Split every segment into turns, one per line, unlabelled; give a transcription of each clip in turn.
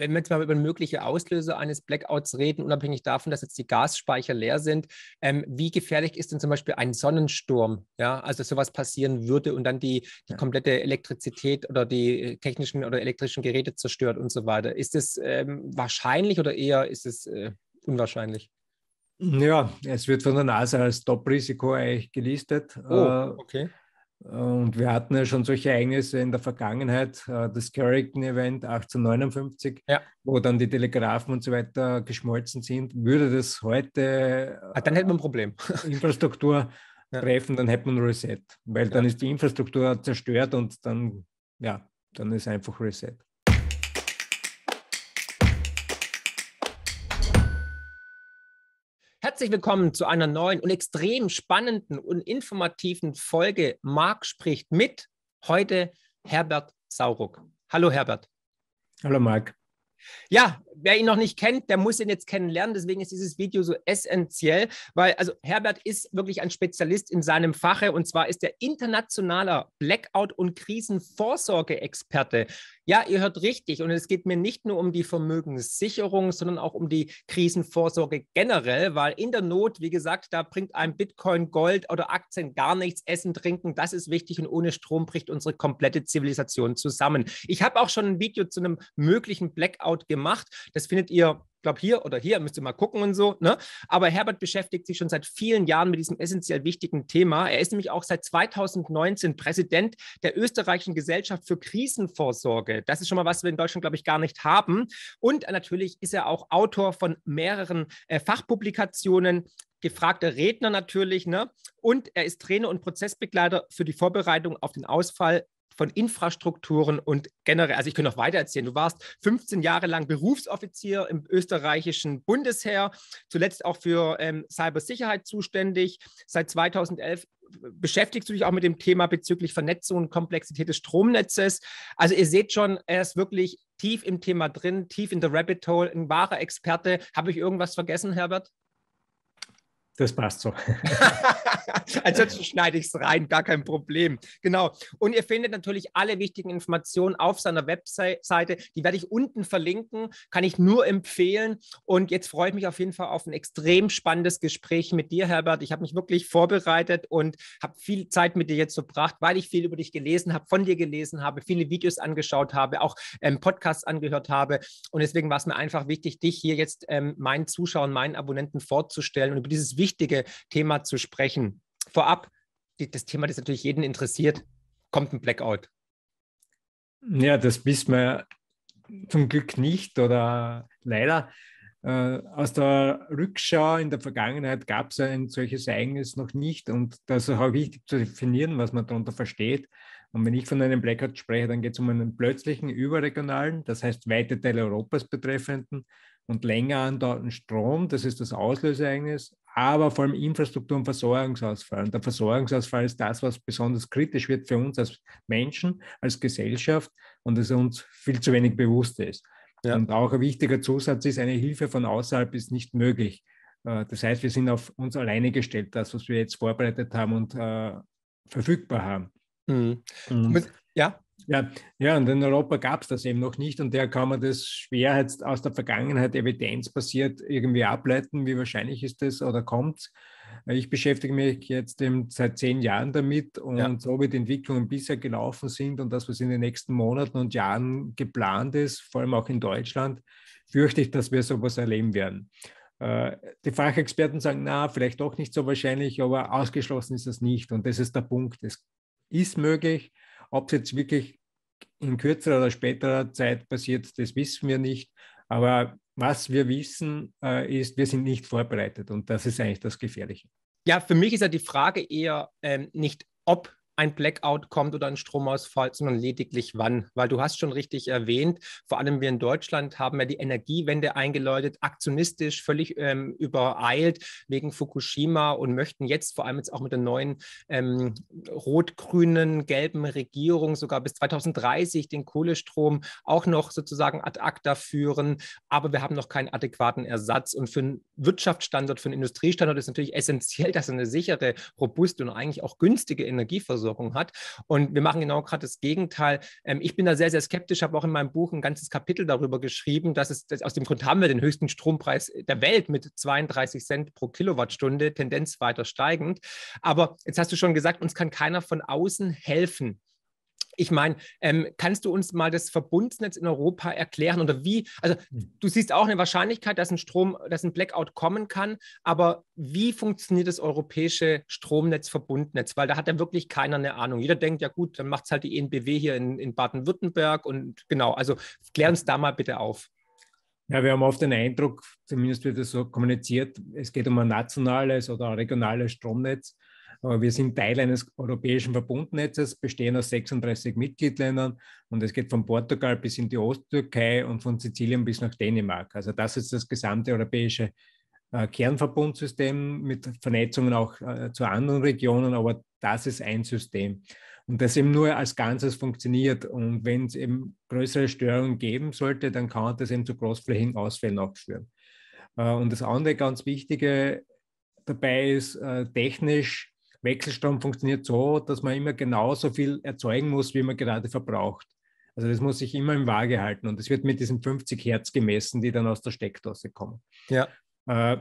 wenn wir jetzt mal über mögliche Auslöser eines Blackouts reden, unabhängig davon, dass jetzt die Gasspeicher leer sind, ähm, wie gefährlich ist denn zum Beispiel ein Sonnensturm? Ja, also dass sowas passieren würde und dann die, die komplette Elektrizität oder die äh, technischen oder elektrischen Geräte zerstört und so weiter. Ist es ähm, wahrscheinlich oder eher ist es äh, unwahrscheinlich?
Ja, es wird von der NASA als Top-Risiko eigentlich gelistet. Oh, äh, okay. Und wir hatten ja schon solche Ereignisse in der Vergangenheit, äh, das Carrington Event 1859, ja. wo dann die Telegrafen und so weiter geschmolzen sind. Würde das heute. Ah, dann hätte man ein Problem. Äh, Infrastruktur ja. treffen, dann hätte man Reset, weil dann ist die Infrastruktur zerstört und dann, ja, dann ist einfach Reset.
Herzlich willkommen zu einer neuen und extrem spannenden und informativen Folge Marc spricht mit. Heute Herbert Sauruck. Hallo Herbert. Hallo Marc. Ja, wer ihn noch nicht kennt, der muss ihn jetzt kennenlernen. Deswegen ist dieses Video so essentiell, weil also Herbert ist wirklich ein Spezialist in seinem Fache und zwar ist er internationaler Blackout- und Krisenvorsorgeexperte. Ja, ihr hört richtig und es geht mir nicht nur um die Vermögenssicherung, sondern auch um die Krisenvorsorge generell, weil in der Not, wie gesagt, da bringt einem Bitcoin, Gold oder Aktien gar nichts. Essen, trinken, das ist wichtig und ohne Strom bricht unsere komplette Zivilisation zusammen. Ich habe auch schon ein Video zu einem möglichen Blackout Layout gemacht. Das findet ihr, glaube hier oder hier, müsst ihr mal gucken und so. Ne? Aber Herbert beschäftigt sich schon seit vielen Jahren mit diesem essentiell wichtigen Thema. Er ist nämlich auch seit 2019 Präsident der österreichischen Gesellschaft für Krisenvorsorge. Das ist schon mal was, was wir in Deutschland, glaube ich, gar nicht haben. Und natürlich ist er auch Autor von mehreren äh, Fachpublikationen, gefragter Redner natürlich, ne? Und er ist Trainer und Prozessbegleiter für die Vorbereitung auf den Ausfall von Infrastrukturen und generell, also ich könnte noch weiter erzählen, du warst 15 Jahre lang Berufsoffizier im österreichischen Bundesheer, zuletzt auch für ähm, Cybersicherheit zuständig. Seit 2011 beschäftigst du dich auch mit dem Thema bezüglich Vernetzung und Komplexität des Stromnetzes. Also ihr seht schon, er ist wirklich tief im Thema drin, tief in der Rabbit Hole, ein wahrer Experte. Habe ich irgendwas vergessen, Herbert?
Das passt so.
also schneide ich es rein, gar kein Problem. Genau. Und ihr findet natürlich alle wichtigen Informationen auf seiner Webseite. Die werde ich unten verlinken, kann ich nur empfehlen. Und jetzt freue ich mich auf jeden Fall auf ein extrem spannendes Gespräch mit dir, Herbert. Ich habe mich wirklich vorbereitet und habe viel Zeit mit dir jetzt verbracht, weil ich viel über dich gelesen habe, von dir gelesen habe, viele Videos angeschaut habe, auch ähm, Podcasts angehört habe. Und deswegen war es mir einfach wichtig, dich hier jetzt ähm, meinen Zuschauern, meinen Abonnenten vorzustellen und über dieses wichtige Thema zu sprechen vorab, die, das Thema, das natürlich jeden interessiert, kommt ein Blackout.
Ja, das wissen wir zum Glück nicht oder leider. Äh, aus der Rückschau in der Vergangenheit gab es ein solches Ereignis noch nicht und das ist auch wichtig zu definieren, was man darunter versteht. Und wenn ich von einem Blackout spreche, dann geht es um einen plötzlichen überregionalen, das heißt weite Teile Europas betreffenden und länger andauernden Strom, das ist das Auslösereignis, aber vor allem Infrastruktur und Versorgungsausfall. Und der Versorgungsausfall ist das, was besonders kritisch wird für uns als Menschen, als Gesellschaft und es uns viel zu wenig bewusst ist. Ja. Und auch ein wichtiger Zusatz ist, eine Hilfe von außerhalb ist nicht möglich. Äh, das heißt, wir sind auf uns alleine gestellt, das, was wir jetzt vorbereitet haben und äh, verfügbar haben.
Mhm. Und,
ja. Ja, ja, und in Europa gab es das eben noch nicht und der kann man das schwer jetzt aus der Vergangenheit evidenzbasiert irgendwie ableiten, wie wahrscheinlich ist das oder kommt. Ich beschäftige mich jetzt eben seit zehn Jahren damit und ja. so wie die Entwicklungen bisher gelaufen sind und das, was in den nächsten Monaten und Jahren geplant ist, vor allem auch in Deutschland, fürchte ich, dass wir sowas erleben werden. Äh, die Fachexperten sagen, na, vielleicht doch nicht so wahrscheinlich, aber ausgeschlossen ist das nicht. Und das ist der Punkt. Es ist möglich, ob es jetzt wirklich in kürzerer oder späterer Zeit passiert, das wissen wir nicht. Aber was wir wissen, äh, ist, wir sind nicht vorbereitet und das ist eigentlich das Gefährliche.
Ja, für mich ist ja die Frage eher ähm, nicht, ob ein Blackout kommt oder ein Stromausfall, sondern lediglich wann. Weil du hast schon richtig erwähnt, vor allem wir in Deutschland haben ja die Energiewende eingeläutet, aktionistisch, völlig ähm, übereilt wegen Fukushima und möchten jetzt vor allem jetzt auch mit der neuen ähm, rot-grünen, gelben Regierung sogar bis 2030 den Kohlestrom auch noch sozusagen ad acta führen. Aber wir haben noch keinen adäquaten Ersatz. Und für einen Wirtschaftsstandort, für einen Industriestandort ist natürlich essentiell, dass eine sichere, robuste und eigentlich auch günstige Energieversorgung Auswirkungen hat. Und wir machen genau gerade das Gegenteil. Ähm, ich bin da sehr, sehr skeptisch, habe auch in meinem Buch ein ganzes Kapitel darüber geschrieben, dass es dass aus dem Grund haben wir den höchsten Strompreis der Welt mit 32 Cent pro Kilowattstunde, Tendenz weiter steigend. Aber jetzt hast du schon gesagt, uns kann keiner von außen helfen. Ich meine, ähm, kannst du uns mal das Verbundsnetz in Europa erklären oder wie? Also hm. du siehst auch eine Wahrscheinlichkeit, dass ein Strom, dass ein Blackout kommen kann, aber wie funktioniert das europäische Stromnetzverbundnetz? Weil da hat ja wirklich keiner eine Ahnung. Jeder denkt, ja gut, dann macht es halt die ENBW hier in, in Baden-Württemberg und genau. Also klär uns da mal bitte auf. Ja, wir haben oft den Eindruck, zumindest wird das so kommuniziert, es geht um ein
nationales oder regionales Stromnetz. Aber wir sind Teil eines europäischen Verbundnetzes, bestehen aus 36 Mitgliedsländern und es geht von Portugal bis in die Osttürkei und von Sizilien bis nach Dänemark. Also das ist das gesamte europäische äh, Kernverbundsystem mit Vernetzungen auch äh, zu anderen Regionen, aber das ist ein System. Und das eben nur als Ganzes funktioniert. Und wenn es eben größere Störungen geben sollte, dann kann das eben zu großflächigen Ausfällen auch führen. Äh, und das andere ganz Wichtige dabei ist, äh, technisch Wechselstrom funktioniert so, dass man immer genauso viel erzeugen muss, wie man gerade verbraucht. Also das muss sich immer im Waage halten und das wird mit diesen 50 Hertz gemessen, die dann aus der Steckdose kommen. Ja. Äh,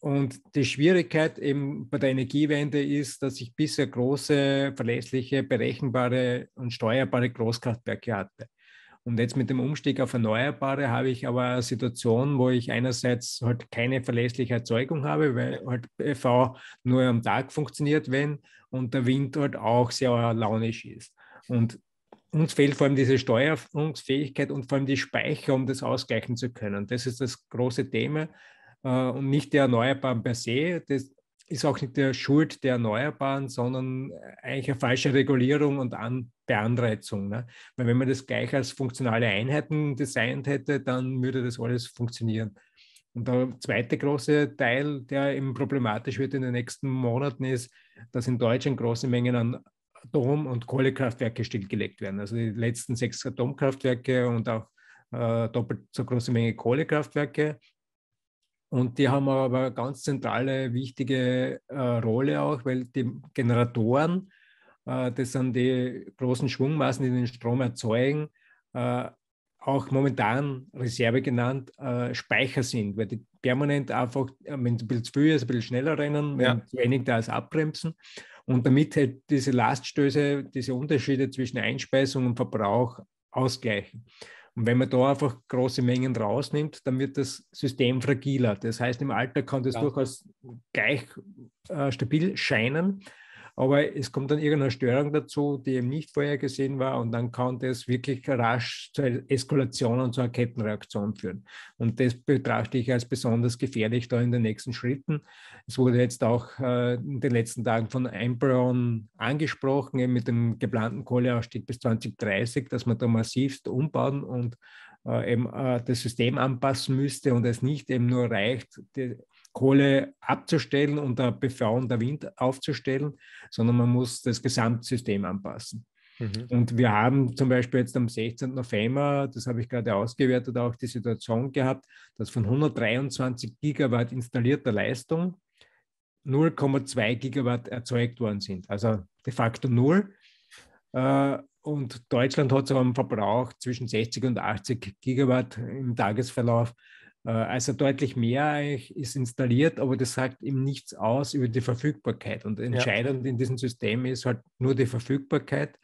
und die Schwierigkeit eben bei der Energiewende ist, dass ich bisher große, verlässliche, berechenbare und steuerbare Großkraftwerke hatte. Und jetzt mit dem Umstieg auf Erneuerbare habe ich aber eine Situation, wo ich einerseits halt keine verlässliche Erzeugung habe, weil halt PV nur am Tag funktioniert, wenn und der Wind halt auch sehr launisch ist. Und uns fehlt vor allem diese Steuerungsfähigkeit und vor allem die Speicher, um das ausgleichen zu können. Das ist das große Thema äh, und nicht die Erneuerbaren per se. Das, ist auch nicht der Schuld der Erneuerbaren, sondern äh, eigentlich eine falsche Regulierung und An Beanreizung. Ne? Weil wenn man das gleich als funktionale Einheiten designt hätte, dann würde das alles funktionieren. Und der zweite große Teil, der eben problematisch wird in den nächsten Monaten, ist, dass in Deutschland große Mengen an Atom- und Kohlekraftwerke stillgelegt werden. Also die letzten sechs Atomkraftwerke und auch äh, doppelt so große Menge Kohlekraftwerke. Und die haben aber eine ganz zentrale, wichtige äh, Rolle auch, weil die Generatoren, äh, das sind die großen Schwungmassen, die den Strom erzeugen, äh, auch momentan Reserve genannt, äh, Speicher sind, weil die permanent einfach, äh, wenn es ein bisschen zu viel ist, ein bisschen schneller rennen, wenn ja. zu wenig da ist, abbremsen. Und damit halt diese Laststöße, diese Unterschiede zwischen Einspeisung und Verbrauch ausgleichen. Und wenn man da einfach große Mengen rausnimmt, dann wird das System fragiler. Das heißt, im Alter kann das ja. durchaus gleich äh, stabil scheinen, aber es kommt dann irgendeine Störung dazu, die eben nicht vorhergesehen war und dann kann das wirklich rasch zur Eskalation und zu einer Kettenreaktion führen. Und das betrachte ich als besonders gefährlich da in den nächsten Schritten. Es wurde jetzt auch äh, in den letzten Tagen von Embryon angesprochen, eben mit dem geplanten Kohleausstieg bis 2030, dass man da massivst umbauen und äh, eben, äh, das System anpassen müsste und es nicht eben nur reicht, die Kohle abzustellen und der PV und der Wind aufzustellen, sondern man muss das Gesamtsystem anpassen. Mhm. Und wir haben zum Beispiel jetzt am 16. November, das habe ich gerade ausgewertet, auch die Situation gehabt, dass von 123 Gigawatt installierter Leistung 0,2 Gigawatt erzeugt worden sind. Also de facto null. Äh, und Deutschland hat so einen Verbrauch zwischen 60 und 80 Gigawatt im Tagesverlauf. Äh, also deutlich mehr ist installiert, aber das sagt ihm nichts aus über die Verfügbarkeit. Und entscheidend ja. in diesem System ist halt nur die Verfügbarkeit,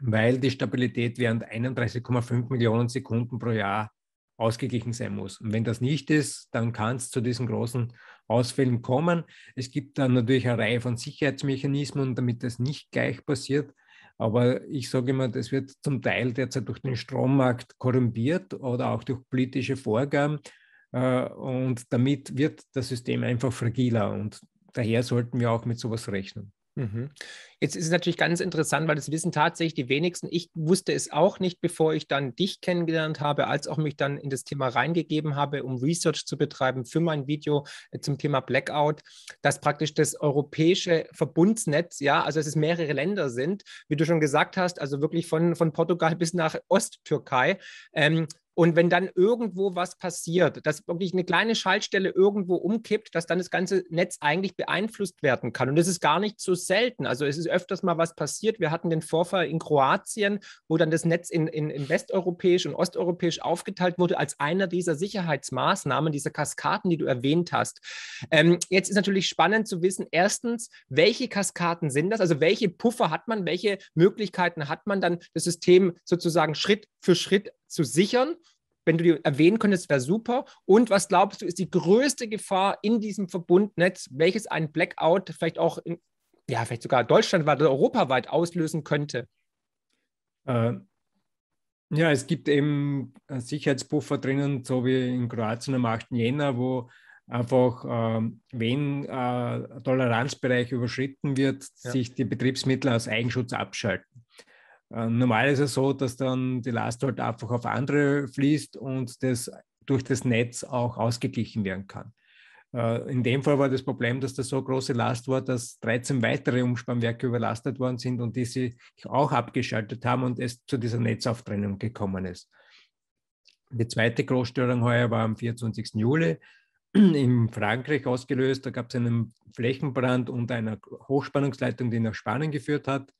weil die Stabilität während 31,5 Millionen Sekunden pro Jahr ausgeglichen sein muss. Und wenn das nicht ist, dann kann es zu diesen großen Ausfällen kommen. Es gibt dann natürlich eine Reihe von Sicherheitsmechanismen, damit das nicht gleich passiert. Aber ich sage immer, das wird zum Teil derzeit durch den Strommarkt korrumpiert oder auch durch politische Vorgaben. Äh, und damit wird das System einfach fragiler. Und daher sollten wir auch mit sowas rechnen.
Mhm. Jetzt ist es natürlich ganz interessant, weil das wissen tatsächlich die wenigsten. Ich wusste es auch nicht, bevor ich dann dich kennengelernt habe, als auch mich dann in das Thema reingegeben habe, um Research zu betreiben für mein Video äh, zum Thema Blackout, dass praktisch das europäische Verbundsnetz, ja, also dass es mehrere Länder sind, wie du schon gesagt hast, also wirklich von, von Portugal bis nach Osttürkei, ähm, und wenn dann irgendwo was passiert, dass wirklich eine kleine Schaltstelle irgendwo umkippt, dass dann das ganze Netz eigentlich beeinflusst werden kann. Und das ist gar nicht so selten. Also es ist öfters mal was passiert. Wir hatten den Vorfall in Kroatien, wo dann das Netz in, in, in westeuropäisch und osteuropäisch aufgeteilt wurde als einer dieser Sicherheitsmaßnahmen, dieser Kaskaden, die du erwähnt hast. Ähm, jetzt ist natürlich spannend zu wissen, erstens, welche Kaskaden sind das? Also welche Puffer hat man? Welche Möglichkeiten hat man dann, das System sozusagen Schritt für Schritt zu sichern? Wenn du die erwähnen könntest, wäre super. Und was glaubst du, ist die größte Gefahr in diesem Verbundnetz, welches ein Blackout vielleicht auch, in, ja, vielleicht sogar deutschlandweit oder europaweit auslösen könnte?
Äh, ja, es gibt eben äh, Sicherheitspuffer drinnen, so wie in Kroatien am 8. Jänner, wo einfach, äh, wenn äh, Toleranzbereich überschritten wird, ja. sich die Betriebsmittel aus Eigenschutz abschalten. Äh, normal ist es so, dass dann die Last halt einfach auf andere fließt und das durch das Netz auch ausgeglichen werden kann. Äh, in dem Fall war das Problem, dass das so große Last war, dass 13 weitere Umspannwerke überlastet worden sind und die sich auch abgeschaltet haben und es zu dieser Netzauftrennung gekommen ist. Die zweite Großstörung heuer war am 24. Juli in Frankreich ausgelöst. Da gab es einen Flächenbrand unter einer Hochspannungsleitung, die nach Spanien geführt hat.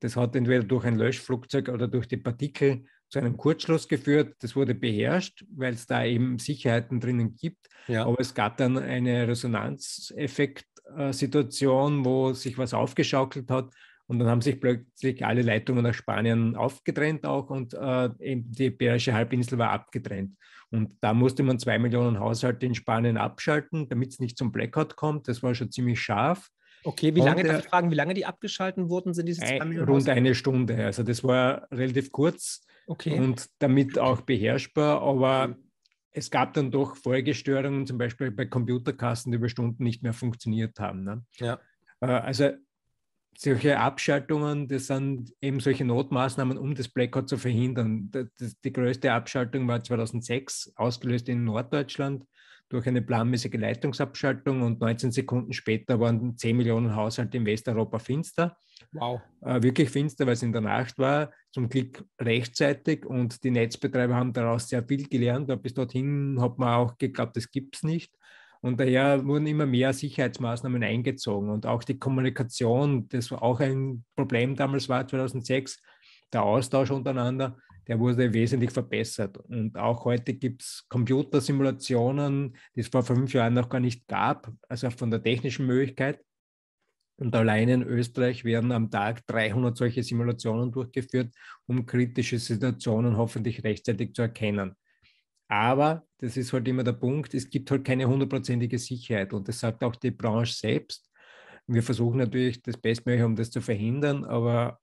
Das hat entweder durch ein Löschflugzeug oder durch die Partikel zu einem Kurzschluss geführt. Das wurde beherrscht, weil es da eben Sicherheiten drinnen gibt. Ja. Aber es gab dann eine Resonanzeffekt-Situation, äh, wo sich was aufgeschaukelt hat. Und dann haben sich plötzlich alle Leitungen nach Spanien aufgetrennt auch und äh, die Iberische Halbinsel war abgetrennt. Und da musste man zwei Millionen Haushalte in Spanien abschalten, damit es nicht zum Blackout kommt. Das war schon ziemlich scharf. Okay, wie lange, darf äh, ich
fragen, wie lange die abgeschalten wurden, sind diese zwei Minuten? Rund
eine Stunde, also das war relativ kurz okay. und damit auch beherrschbar, aber mhm. es gab dann doch Folgestörungen, zum Beispiel bei Computerkassen, die über Stunden nicht mehr funktioniert haben. Ne? Ja. Äh, also solche Abschaltungen, das sind eben solche Notmaßnahmen, um das Blackout zu verhindern. Die größte Abschaltung war 2006, ausgelöst in Norddeutschland durch eine planmäßige Leitungsabschaltung und 19 Sekunden später waren 10 Millionen Haushalte in Westeuropa finster. Wow. Äh, wirklich finster, weil es in der Nacht war. Zum Glück rechtzeitig und die Netzbetreiber haben daraus sehr viel gelernt. Bis dorthin hat man auch geglaubt, das gibt es nicht. Und daher wurden immer mehr Sicherheitsmaßnahmen eingezogen und auch die Kommunikation, das auch ein Problem damals war, 2006, der Austausch untereinander der wurde wesentlich verbessert. Und auch heute gibt es Computersimulationen, die es vor fünf Jahren noch gar nicht gab, also von der technischen Möglichkeit. Und allein in Österreich werden am Tag 300 solche Simulationen durchgeführt, um kritische Situationen hoffentlich rechtzeitig zu erkennen. Aber das ist halt immer der Punkt, es gibt halt keine hundertprozentige Sicherheit und das sagt auch die Branche selbst. Wir versuchen natürlich das Bestmögliche, um das zu verhindern, aber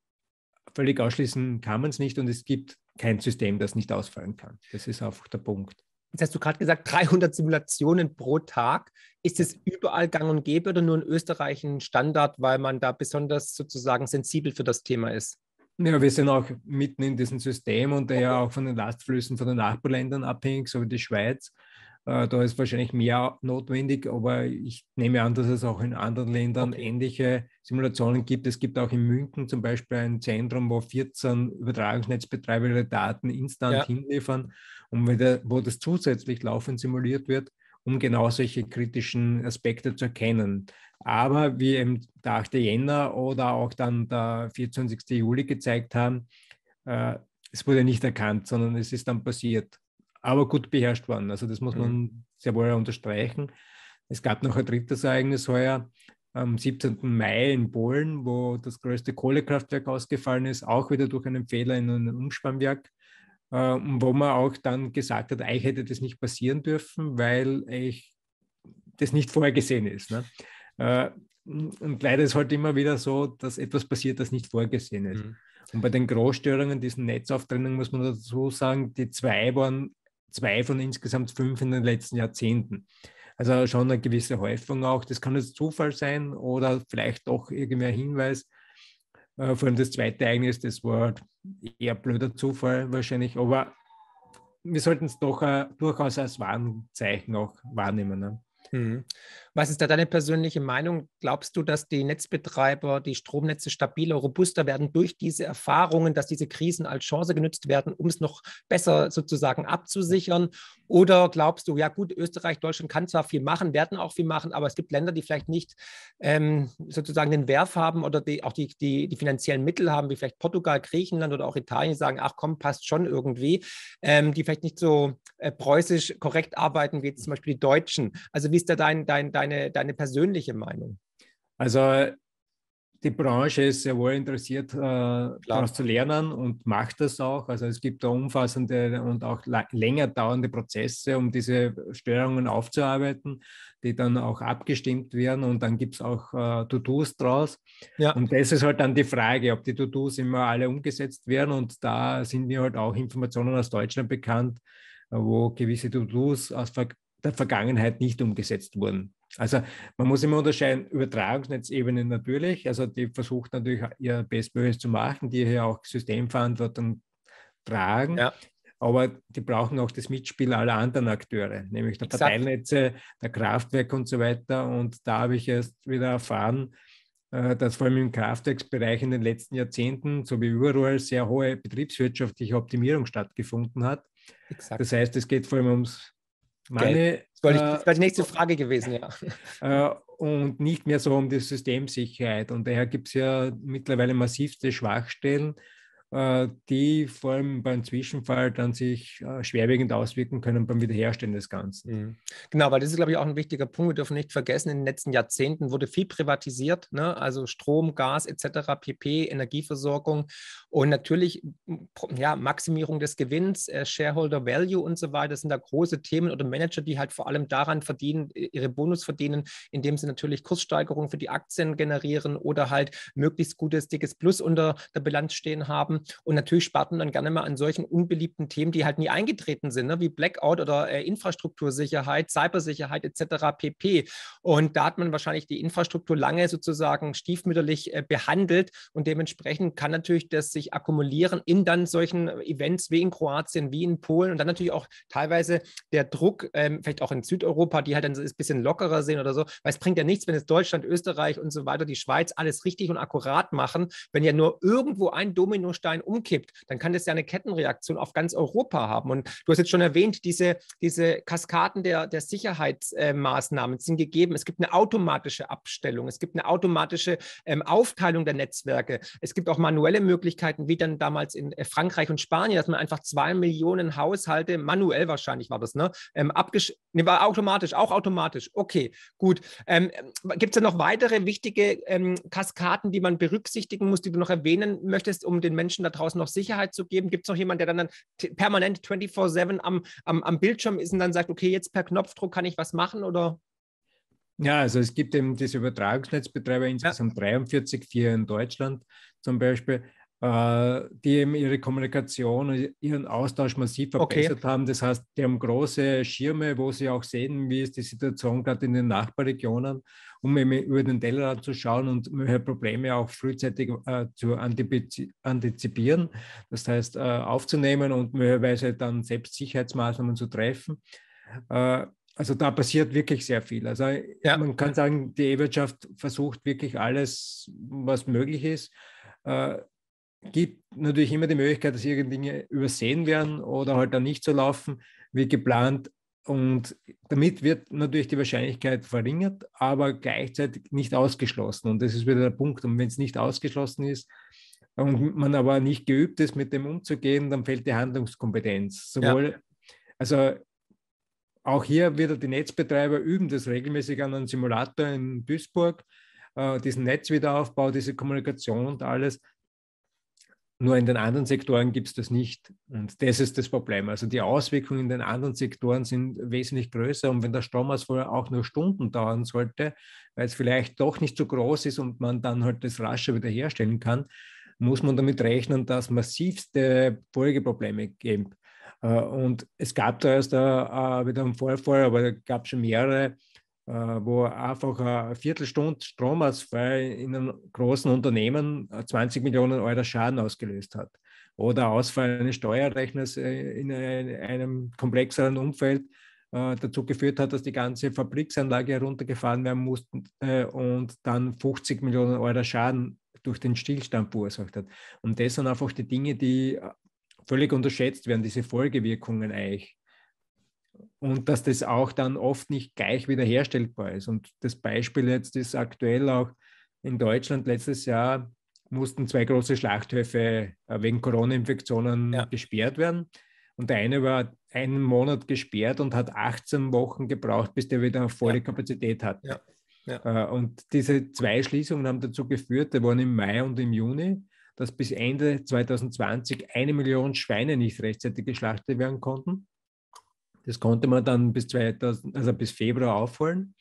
völlig ausschließen kann man es nicht und es gibt kein System, das nicht ausfallen kann. Das ist einfach der Punkt. Jetzt hast du gerade gesagt, 300 Simulationen pro Tag. Ist es überall gang und gäbe oder nur in Österreich ein Standard, weil man da besonders sozusagen sensibel für das Thema ist? Ja, wir sind auch mitten in diesem System und ja auch von den Lastflüssen von den Nachbarländern
abhängig, so wie die Schweiz. Äh, da ist wahrscheinlich mehr notwendig, aber ich nehme an, dass es auch in anderen Ländern okay. ähnliche Simulationen gibt. Es gibt auch in München zum Beispiel ein Zentrum, wo 14 Übertragungsnetzbetreiber ihre Daten instant ja. hinliefern und wieder, wo das zusätzlich laufend simuliert wird, um genau solche kritischen Aspekte zu erkennen. Aber wie eben der 8. Jänner oder auch dann der 24. Juli gezeigt haben, äh, es wurde nicht erkannt, sondern es ist dann passiert aber gut beherrscht waren. Also das muss man mhm. sehr wohl unterstreichen. Es gab noch ein drittes Ereignis heuer am 17. Mai in Polen, wo das größte Kohlekraftwerk ausgefallen ist, auch wieder durch einen Fehler in einem Umspannwerk, äh, wo man auch dann gesagt hat, eigentlich hätte das nicht passieren dürfen, weil ich das nicht vorgesehen ist. Ne? Äh, und leider ist halt immer wieder so, dass etwas passiert, das nicht vorgesehen ist. Mhm. Und bei den Großstörungen, diesen Netzauftrennungen, muss man dazu sagen, die zwei waren zwei von insgesamt fünf in den letzten Jahrzehnten. Also schon eine gewisse Häufung auch. Das kann jetzt Zufall sein oder vielleicht doch irgendein Hinweis. Äh, vor allem das zweite Ereignis, das war eher blöder Zufall wahrscheinlich, aber wir sollten es doch
äh, durchaus als Warnzeichen auch wahrnehmen. Ne? Mhm. Was ist da deine persönliche Meinung? Glaubst du, dass die Netzbetreiber, die Stromnetze stabiler, robuster werden durch diese Erfahrungen, dass diese Krisen als Chance genützt werden, um es noch besser sozusagen abzusichern? Oder glaubst du, ja gut, Österreich, Deutschland kann zwar viel machen, werden auch viel machen, aber es gibt Länder, die vielleicht nicht ähm, sozusagen den Werf haben oder die, auch die, die, die, finanziellen Mittel haben, wie vielleicht Portugal, Griechenland oder auch Italien, die sagen, ach komm, passt schon irgendwie, ähm, die vielleicht nicht so äh, preußisch korrekt arbeiten wie zum Beispiel die Deutschen. Also wie ist da dein, dein, dein deine, deine persönliche Meinung?
Also die Branche ist sehr wohl interessiert, äh, daraus zu lernen und macht das auch. Also es gibt da umfassende und auch länger dauernde Prozesse, um diese Störungen aufzuarbeiten, die dann auch abgestimmt werden und dann gibt es auch äh, To-Dos draus. Ja. Und das ist halt dann die Frage, ob die To-Dos immer alle umgesetzt werden. Und da sind mir halt auch Informationen aus Deutschland bekannt, wo gewisse To-Dos aus der Vergangenheit nicht umgesetzt wurden. Also man muss immer unterscheiden, Übertragungsnetzebene natürlich, also die versucht natürlich ihr Bestmögliches zu machen, die hier auch Systemverantwortung tragen. Ja. Aber die brauchen auch das Mitspiel aller anderen Akteure, nämlich der Exakt. Parteinetze, der Kraftwerke und so weiter. Und da habe ich erst wieder erfahren, äh, dass vor allem im Kraftwerksbereich in den letzten Jahrzehnten, sowie überall, sehr hohe betriebswirtschaftliche Optimierung stattgefunden hat. Exakt. Das heißt, es geht vor allem ums meine, das war, die, äh, das
war die nächste Frage gewesen, ja.
Äh, und nicht mehr so um die Systemsicherheit. Und daher gibt es ja mittlerweile massivste Schwachstellen, äh, die vor allem beim Zwischenfall dann sich äh, schwerwiegend auswirken können beim Wiederherstellen des Ganzen. Mhm.
Genau, weil das ist, glaube ich, auch ein wichtiger Punkt. Wir dürfen nicht vergessen, in den letzten Jahrzehnten wurde viel privatisiert, ne? also Strom, Gas etc., PP, Energieversorgung und natürlich ja, Maximierung des Gewinns, äh, Shareholder Value und so weiter, das sind da große Themen oder Manager, die halt vor allem daran verdienen, ihre Bonus verdienen, indem sie natürlich Kurssteigerungen für die Aktien generieren oder halt möglichst gutes, dickes Plus unter der Bilanz stehen haben. Und natürlich spart man dann gerne mal an solchen unbeliebten Themen, die halt nie eingetreten sind, ne? wie Blackout oder äh, Infrastruktursicherheit, Cybersicherheit etc. pp. Und da hat man wahrscheinlich die Infrastruktur lange sozusagen stiefmütterlich äh, behandelt und dementsprechend kann natürlich das sich akkumulieren in dann solchen Events wie in Kroatien, wie in Polen und dann natürlich auch teilweise der Druck, ähm, vielleicht auch in Südeuropa, die halt dann ein bisschen lockerer sehen oder so, weil es bringt ja nichts, wenn es Deutschland, Österreich und so weiter, die Schweiz alles richtig und akkurat machen, wenn ja nur irgendwo ein Domino Stein umkippt, dann kann das ja eine Kettenreaktion auf ganz Europa haben. Und du hast jetzt schon erwähnt, diese, diese Kaskaden der, der Sicherheitsmaßnahmen äh, sind gegeben. Es gibt eine automatische Abstellung, es gibt eine automatische ähm, Aufteilung der Netzwerke. Es gibt auch manuelle Möglichkeiten, wie dann damals in äh, Frankreich und Spanien, dass man einfach zwei Millionen Haushalte, manuell wahrscheinlich war das, ne? Ähm, abgesch ne, war automatisch, auch automatisch. Okay, gut. Ähm, gibt es da noch weitere wichtige ähm, Kaskaden, die man berücksichtigen muss, die du noch erwähnen möchtest, um den Menschen Menschen da draußen noch Sicherheit zu geben? Gibt es noch jemanden, der dann, dann permanent 24-7 am, am, am Bildschirm ist und dann sagt, okay, jetzt per Knopfdruck kann ich was machen oder?
Ja, also es gibt eben diese Übertragungsnetzbetreiber insgesamt ja. 43, vier in Deutschland zum Beispiel. Äh, die eben ihre Kommunikation, ihren Austausch massiv verbessert okay. haben. Das heißt, die haben große Schirme, wo sie auch sehen, wie ist die Situation gerade in den Nachbarregionen, um eben über den Tellerrand zu schauen und mögliche Probleme auch frühzeitig äh, zu antizipieren. Das heißt, äh, aufzunehmen und möglicherweise dann selbst Sicherheitsmaßnahmen zu treffen. Äh, also da passiert wirklich sehr viel. Also äh, ja. man kann sagen, die E-Wirtschaft versucht wirklich alles, was möglich ist äh, gibt natürlich immer die Möglichkeit, dass irgendwelche Dinge übersehen werden oder halt dann nicht so laufen wie geplant. Und damit wird natürlich die Wahrscheinlichkeit verringert, aber gleichzeitig nicht ausgeschlossen. Und das ist wieder der Punkt. Und wenn es nicht ausgeschlossen ist, und man aber nicht geübt ist, mit dem umzugehen, dann fehlt die Handlungskompetenz. Sowohl, ja. also auch hier wieder die Netzbetreiber üben das regelmäßig an einem Simulator in Duisburg, äh, diesen Netzwiederaufbau, diese Kommunikation und alles. Nur in den anderen Sektoren gibt es das nicht. Und das ist das Problem. Also die Auswirkungen in den anderen Sektoren sind wesentlich größer. Und wenn der Stromausfall auch nur Stunden dauern sollte, weil es vielleicht doch nicht so groß ist und man dann halt das rascher wiederherstellen kann, muss man damit rechnen, dass massivste Folgeprobleme geben. Äh, und es gab da erst äh, äh, wieder einen Vorfall, aber es gab schon mehrere äh, wo einfach eine Viertelstunde Stromausfall in einem großen Unternehmen 20 äh, Millionen Euro Schaden ausgelöst hat. Oder Ausfall eines Steuerrechners äh, in einem komplexeren Umfeld dazu geführt hat, dass die ganze Fabriksanlage heruntergefahren werden musste und dann 50 Millionen Euro Schaden durch den Stillstand verursacht hat. Und das sind einfach die Dinge, die völlig unterschätzt werden, diese Folgewirkungen eigentlich und dass das auch dann oft nicht gleich wiederherstellbar ist. Und das Beispiel jetzt ist aktuell auch in Deutschland letztes Jahr mussten zwei große Schlachthöfe äh, wegen Corona-Infektionen ja. gesperrt werden. Und der eine war einen Monat gesperrt und hat 18 Wochen gebraucht, bis der wieder volle ja. Kapazität hat. Ja. Äh, und diese zwei Schließungen haben dazu geführt, da waren im Mai und im Juni, dass bis Ende 2020 eine Million Schweine nicht rechtzeitig geschlachtet werden konnten. Das konnte man dann bis, 2000, also bis Februar aufholen.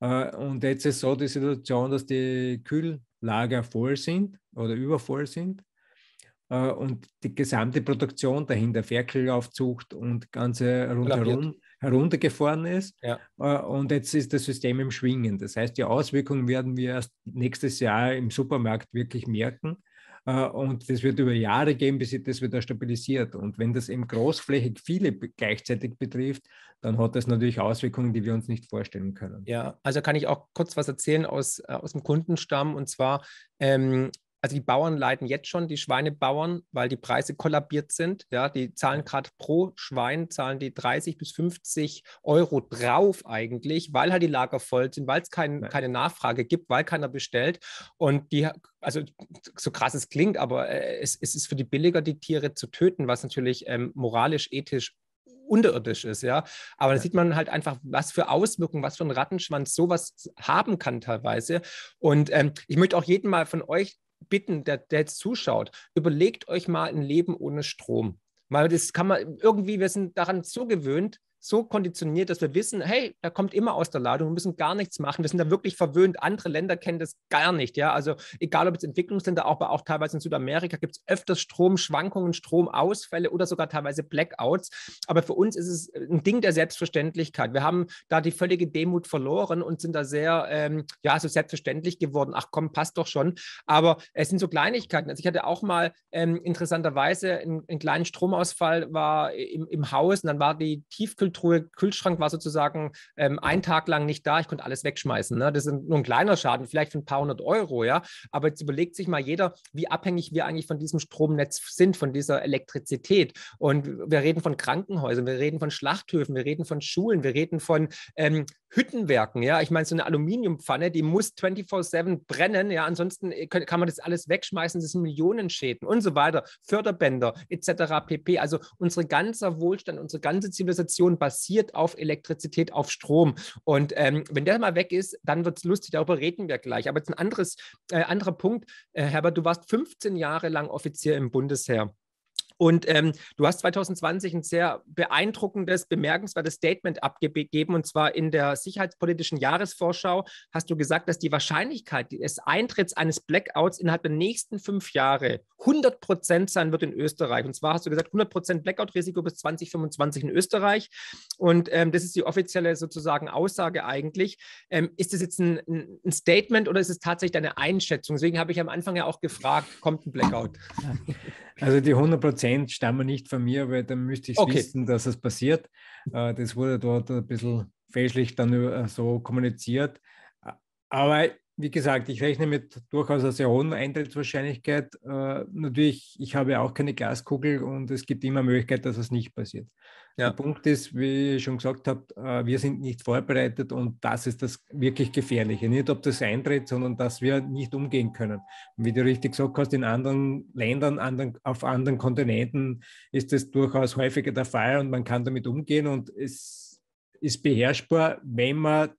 Äh, und jetzt ist so die Situation, dass die Kühllager voll sind oder übervoll sind äh, und die gesamte Produktion dahinter, Ferkelaufzucht und ganze rundherum heruntergefahren ist. Ja. Äh, und jetzt ist das System im Schwingen. Das heißt, die Auswirkungen werden wir erst nächstes Jahr im Supermarkt wirklich merken. Äh, und das wird über Jahre gehen, bis sich das wieder stabilisiert. Und wenn das eben großflächig viele gleichzeitig betrifft, dann hat das natürlich Auswirkungen, die wir uns nicht vorstellen können.
Ja, also kann ich auch kurz was erzählen aus, äh, aus dem Kundenstamm. Und zwar ähm, also die Bauern leiden jetzt schon, die Schweinebauern, weil die Preise kollabiert sind. Ja, die zahlen gerade pro Schwein, zahlen die 30 bis 50 Euro drauf eigentlich, weil halt die Lager voll sind, weil es kein, keine Nachfrage gibt, weil keiner bestellt. Und die, also so krass es klingt, aber äh, es, es ist für die Billiger, die Tiere zu töten, was natürlich ähm, moralisch, ethisch unterirdisch ist, ja. Aber da sieht man halt einfach, was für Auswirkungen, was für ein Rattenschwanz sowas haben kann teilweise. Und ähm, ich möchte auch jedem mal von euch bitten, der, der jetzt zuschaut, überlegt euch mal ein Leben ohne Strom. Weil das kann man irgendwie, wir sind daran zugewöhnt, so konditioniert, dass wir wissen, hey, da kommt immer aus der Ladung, wir müssen gar nichts machen, wir sind da wirklich verwöhnt. Andere Länder kennen das gar nicht, ja. Also egal ob es Entwicklungsländer, auch, aber auch teilweise in Südamerika gibt es öfters Stromschwankungen, Stromausfälle oder sogar teilweise Blackouts. Aber für uns ist es äh, ein Ding der Selbstverständlichkeit. Wir haben da die völlige Demut verloren und sind da sehr, ähm, ja, so selbstverständlich geworden. Ach komm, passt doch schon. Aber es sind so Kleinigkeiten. Also ich hatte auch mal ähm, interessanterweise einen, einen, kleinen Stromausfall war im, im Haus und dann war die Tiefkühlung Tiefkühltruhe, Kühlschrank war sozusagen ähm, einen Tag lang nicht da, ich konnte alles wegschmeißen. Ne? Das ist nur ein kleiner Schaden, vielleicht für ein paar hundert Euro, ja. Aber jetzt überlegt sich mal jeder, wie abhängig wir eigentlich von diesem Stromnetz sind, von dieser Elektrizität. Und wir reden von Krankenhäusern, wir reden von Schlachthöfen, wir reden von Schulen, wir reden von ähm, Hüttenwerken, ja. Ich meine, so eine Aluminiumpfanne, die muss 24-7 brennen, ja. Ansonsten äh, kann man das alles wegschmeißen, das sind Millionenschäden und so weiter, Förderbänder etc. pp. Also unser ganzer Wohlstand, unsere ganze Zivilisation basiert auf Elektrizität, auf Strom. Und ähm, wenn der mal weg ist, dann wird es lustig, darüber reden wir gleich. Aber jetzt ein anderes, äh, anderer Punkt. Äh, Herbert, du warst 15 Jahre lang Offizier im Bundesheer. Und ähm, du hast 2020 ein sehr beeindruckendes, bemerkenswertes Statement abgegeben. Und zwar in der sicherheitspolitischen Jahresvorschau hast du gesagt, dass die Wahrscheinlichkeit des Eintritts eines Blackouts innerhalb der nächsten fünf Jahre 100 Prozent sein wird in Österreich. Und zwar hast du gesagt, 100 Prozent Blackout-Risiko bis 2025 in Österreich. Und ähm, das ist die offizielle sozusagen Aussage eigentlich. Ähm, ist das jetzt ein, ein, Statement oder ist es tatsächlich deine Einschätzung? Deswegen habe ich am Anfang ja auch gefragt, kommt ein Blackout?
Ja. Also die 100% stammen nicht von mir, weil dann müsste ich okay. wissen, dass es passiert. Äh, das wurde dort ein bisschen fälschlich dann äh, so kommuniziert. Aber wie gesagt, ich rechne mit durchaus einer sehr hohen Eintrittswahrscheinlichkeit. Äh, natürlich, ich habe auch keine Glaskugel und es gibt immer Möglichkeit, dass es nicht passiert. Ja. Der Punkt ist, wie ihr schon gesagt habt, äh, wir sind nicht vorbereitet und das ist das wirklich Gefährliche. Nicht, ob das eintritt, sondern dass wir nicht umgehen können. Und wie du richtig gesagt hast, in anderen Ländern, anderen, auf anderen Kontinenten ist das durchaus häufiger der Fall und man kann damit umgehen und es ist beherrschbar, wenn man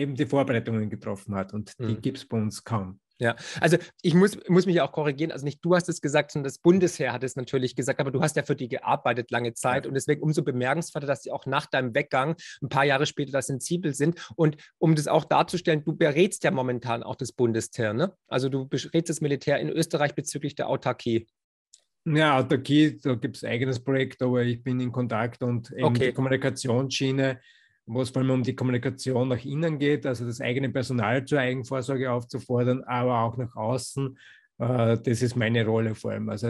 eben die Vorbereitungen getroffen hat. Und die mhm. gibt es bei uns kaum.
Ja, also ich muss, muss mich auch korrigieren. Also nicht du hast es gesagt, sondern das Bundesheer hat es natürlich gesagt, aber du hast ja für die gearbeitet lange Zeit und deswegen umso bemerkenswerter, dass sie auch nach deinem Weggang ein paar Jahre später da sensibel sind. Und um das auch darzustellen, du berätst ja momentan auch das Bundesheer, ne? Also du berätst das Militär in Österreich bezüglich der Autarkie.
Ja, Autarkie, da gibt es eigenes Projekt, aber ich bin in Kontakt und eben okay. die Kommunikationsschiene wo es vor allem um die Kommunikation nach innen geht, also das eigene Personal zur Eigenvorsorge aufzufordern, aber auch nach außen. Äh, das ist meine Rolle vor allem. Also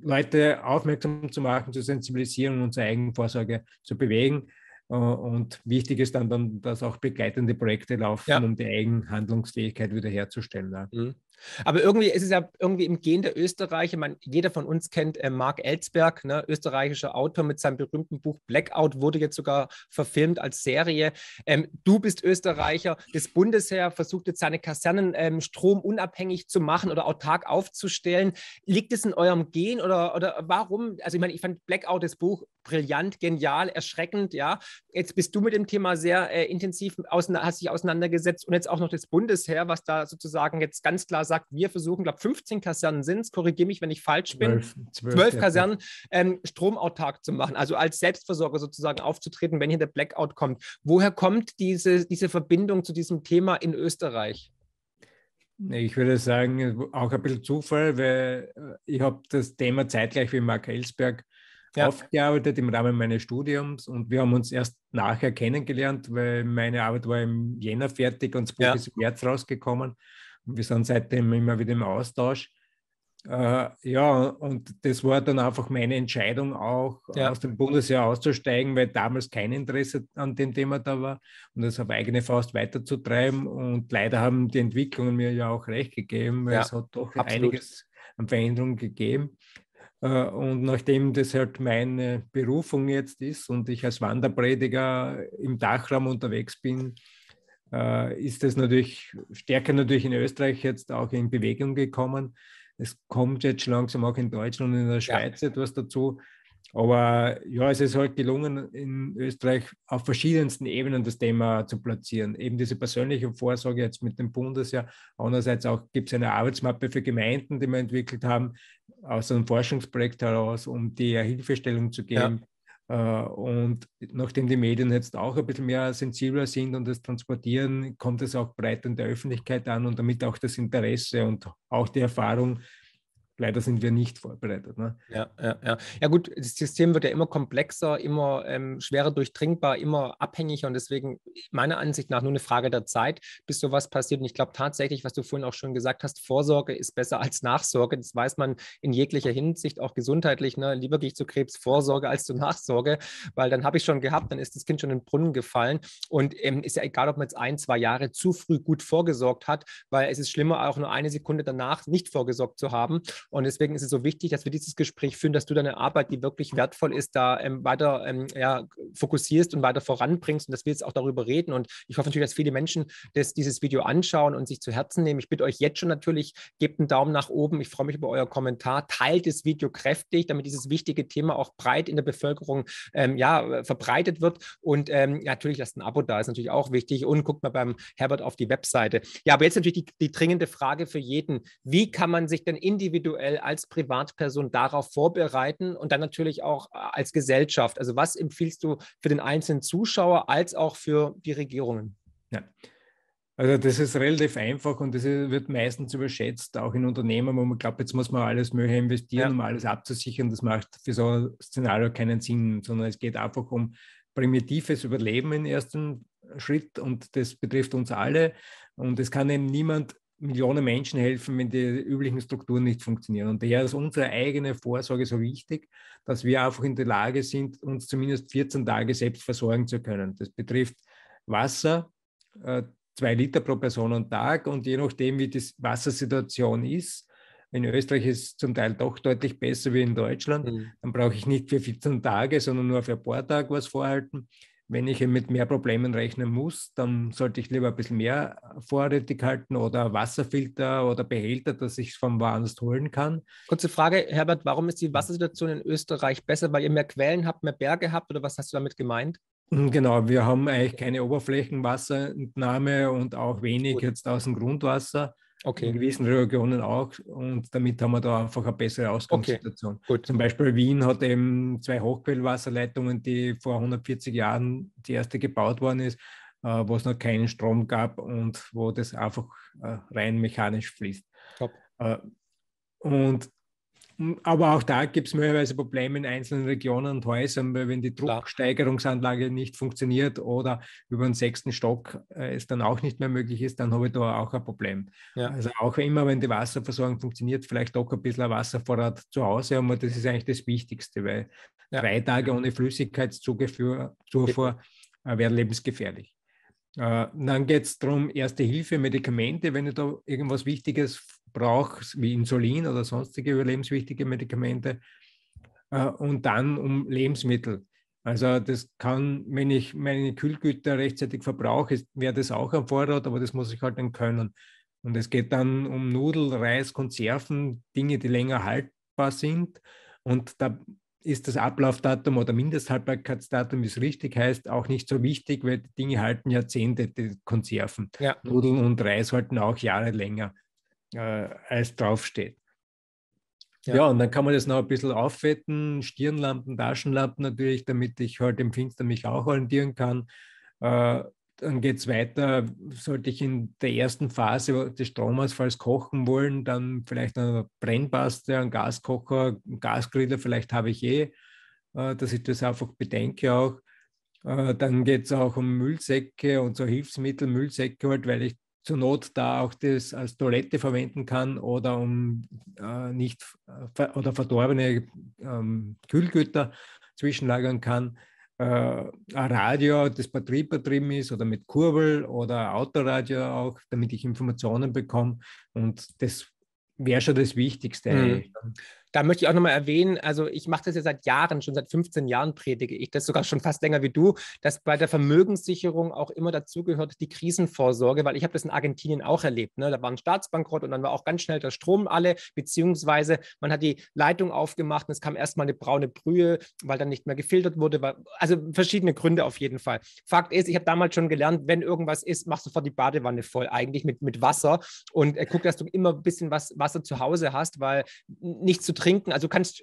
Leute aufmerksam zu machen, zu sensibilisieren und zur Eigenvorsorge zu bewegen. Äh, und wichtig ist dann, dann dass auch begleitende Projekte laufen, ja. um die Eigenhandlungsfähigkeit wiederherzustellen. Mhm.
Aber irgendwie ist es ja irgendwie im Gen der Österreicher. Man, jeder von uns kennt äh, Mark Ellsberg, ne, österreichischer Autor mit seinem berühmten Buch Blackout, wurde jetzt sogar verfilmt als Serie. Ähm, du bist Österreicher. Das Bundesheer versucht jetzt seine Kasernen ähm, stromunabhängig zu machen oder autark aufzustellen. Liegt es in eurem Gen oder, oder warum? Also, ich meine, ich fand Blackout, das Buch, brillant, genial, erschreckend, ja. Jetzt bist du mit dem Thema sehr äh, intensiv, hast dich auseinandergesetzt und jetzt auch noch das Bundesheer, was da sozusagen jetzt ganz klar sagt, wir versuchen, glaube 15 Kasernen sind es, korrigiere mich, wenn ich falsch bin, 12, 12, 12 Kasernen ähm, stromautark zu machen, also als Selbstversorger sozusagen aufzutreten, wenn hier der Blackout kommt. Woher kommt diese, diese Verbindung zu diesem Thema in Österreich?
Ich würde sagen, auch ein bisschen Zufall, weil äh, ich habe das Thema zeitgleich wie Mark Ellsberg ja. aufgearbeitet im Rahmen meines Studiums und wir haben uns erst nachher kennengelernt, weil meine Arbeit war im Jänner fertig und das Buch ja. ist im März rausgekommen. Und wir sind seitdem immer wieder im Austausch. Äh, ja, und das war dann einfach meine Entscheidung, auch ja. aus dem Bundesjahr auszusteigen, weil damals kein Interesse an dem Thema da war und das auf eigene Faust weiterzutreiben. Und leider haben die Entwicklungen mir ja auch recht gegeben, weil ja, es hat doch absolut. einiges an Veränderungen gegeben. Äh, und nachdem das halt meine Berufung jetzt ist und ich als Wanderprediger im Dachraum unterwegs bin, äh, ist das natürlich stärker natürlich in Österreich jetzt auch in Bewegung gekommen. Es kommt jetzt schon langsam auch in Deutschland und in der Schweiz ja. etwas dazu. Aber ja, es ist halt gelungen, in Österreich auf verschiedensten Ebenen das Thema zu platzieren. Eben diese persönliche Vorsorge jetzt mit dem Bundesjahr. Andererseits auch gibt es eine Arbeitsmappe für Gemeinden, die wir entwickelt haben, aus einem Forschungsprojekt heraus, um die Hilfestellung zu geben. Ja. Äh, und nachdem die Medien jetzt auch ein bisschen mehr sensibler sind und das transportieren, kommt es auch breit in der Öffentlichkeit an und damit auch das Interesse und auch die Erfahrung leider sind wir nicht
vorbereitet. Ne? Ja, ja, ja. ja, gut, das System wird ja immer komplexer, immer ähm, schwerer durchdringbar, immer abhängiger und deswegen meiner Ansicht nach nur eine Frage der Zeit, bis sowas passiert. Und ich glaube tatsächlich, was du vorhin auch schon gesagt hast, Vorsorge ist besser als Nachsorge. Das weiß man in jeglicher Hinsicht, auch gesundheitlich. Ne? Lieber gehe ich zu Krebs Vorsorge als zu Nachsorge, weil dann habe ich schon gehabt, dann ist das Kind schon in den Brunnen gefallen. Und ähm, ist ja egal, ob man jetzt ein, zwei Jahre zu früh gut vorgesorgt hat, weil es ist schlimmer, auch nur eine Sekunde danach nicht vorgesorgt zu haben. Und deswegen ist es so wichtig, dass wir dieses Gespräch führen, dass du deine Arbeit, die wirklich wertvoll ist, da ähm, weiter ähm, ja, fokussierst und weiter voranbringst und dass wir jetzt auch darüber reden. Und ich hoffe natürlich, dass viele Menschen das, dieses Video anschauen und sich zu Herzen nehmen. Ich bitte euch jetzt schon natürlich, gebt einen Daumen nach oben. Ich freue mich über euer Kommentar. Teilt das Video kräftig, damit dieses wichtige Thema auch breit in der Bevölkerung ähm, ja, verbreitet wird. Und ähm, natürlich lasst ein Abo da, ist natürlich auch wichtig. Und guckt mal beim Herbert auf die Webseite. Ja, aber jetzt natürlich die, die dringende Frage für jeden. Wie kann man sich denn individuell individuell als Privatperson darauf vorbereiten und dann natürlich auch äh, als Gesellschaft? Also was empfiehlst du für den einzelnen Zuschauer als auch für die Regierungen?
Ja. Also das ist relativ einfach und das wird meistens überschätzt, auch in Unternehmen, wo man glaubt, jetzt muss man alles Mögliche investieren, ja. um alles abzusichern. Das macht für so ein Szenario keinen Sinn, sondern es geht einfach um primitives Überleben im ersten Schritt und das betrifft uns alle. Und es kann eben niemand Millionen Menschen helfen, wenn die üblichen Strukturen nicht funktionieren. Und daher ist unsere eigene Vorsorge so wichtig, dass wir einfach in der Lage sind, uns zumindest 14 Tage selbst versorgen zu können. Das betrifft Wasser, äh, zwei Liter pro Person und Tag und je nachdem, wie die Wassersituation ist, in Österreich ist es zum Teil doch deutlich besser wie in Deutschland. Mhm. Dann brauche ich nicht für 14 Tage, sondern nur für ein paar Tage was vorhalten wenn ich mit mehr Problemen rechnen muss, dann sollte ich lieber ein bisschen mehr vorrätig
halten oder Wasserfilter oder Behälter, dass ich es von woanders holen kann. Kurze Frage, Herbert, warum ist die Wassersituation in Österreich besser? Weil ihr mehr Quellen habt, mehr Berge habt oder was hast du damit gemeint? Hm, genau, wir haben eigentlich keine Oberflächenwasserentnahme und auch wenig Gut. jetzt
aus dem Grundwasser. Okay. In gewissen Regionen auch. Und damit haben wir da einfach eine bessere Ausgangssituation. Okay. Gut. Zum Beispiel Wien hat eben zwei Hochquellwasserleitungen, die vor 140 Jahren die erste gebaut worden ist, äh, wo es noch keinen Strom gab und wo das einfach äh, rein mechanisch fließt. Top. Äh, und aber auch da gibt es möglicherweise Probleme in einzelnen Regionen und Häusern, weil wenn die Drucksteigerungsanlage nicht funktioniert oder über den sechsten Stock äh, es dann auch nicht mehr möglich ist, dann habe ich da auch ein Problem. Ja. Also auch immer, wenn die Wasserversorgung funktioniert, vielleicht doch ein bisschen ein Wasservorrat zu Hause, aber das ist eigentlich das Wichtigste, weil ja. drei Tage ohne Flüssigkeitszufuhr äh, wäre lebensgefährlich. Äh, dann geht es darum, erste Hilfe, Medikamente, wenn ich da irgendwas Wichtiges brauchst, wie Insulin oder sonstige überlebenswichtige Medikamente, äh, und dann um Lebensmittel. Also das kann, wenn ich meine Kühlgüter rechtzeitig verbrauche, wäre das auch am Vorrat, aber das muss ich halt dann können. Und es geht dann um Nudeln, Reis, Konserven, Dinge, die länger haltbar sind. Und da ist das Ablaufdatum oder Mindesthaltbarkeitsdatum, wie es richtig heißt, auch nicht so wichtig, weil die Dinge halten Jahrzehnte, die Konserven. Ja. Nudeln und Reis halten auch Jahre länger äh, als draufsteht. Ja. ja. und dann kann man das noch ein bisschen auffetten, Stirnlampen, Taschenlampen natürlich, damit ich halt im Finster mich auch orientieren kann. Äh, dann geht es weiter, sollte ich in der ersten Phase des Stromausfalls kochen wollen, dann vielleicht eine Brennpaste, einen Gaskocher, einen Gasgriller, vielleicht habe ich eh, äh, dass ich das einfach bedenke auch. Äh, dann geht es auch um Müllsäcke und so Hilfsmittel, Müllsäcke halt, weil ich zur Not da auch das als Toilette verwenden kann oder um äh, nicht äh, oder verdorbene ähm, Kühlgüter zwischenlagern kann. Äh, ein Radio, das betrieben ist oder mit Kurbel oder Autoradio auch, damit ich
Informationen bekomme. Und
das wäre schon das Wichtigste. Mhm
da möchte ich auch nochmal erwähnen, also ich mache das ja seit Jahren, schon seit 15 Jahren predige ich das sogar schon fast länger wie du, dass bei der Vermögenssicherung auch immer dazugehört die Krisenvorsorge, weil ich habe das in Argentinien auch erlebt. Ne? Da war ein Staatsbankrott und dann war auch ganz schnell der Strom alle, beziehungsweise man hat die Leitung aufgemacht und es kam erstmal eine braune Brühe, weil dann nicht mehr gefiltert wurde. Weil, also verschiedene Gründe auf jeden Fall. Fakt ist, ich habe damals schon gelernt, wenn irgendwas ist, mach sofort die Badewanne voll eigentlich mit, mit Wasser und äh, guck, dass du immer ein bisschen was Wasser zu Hause hast, weil nichts zu trinken trinken. Also kannst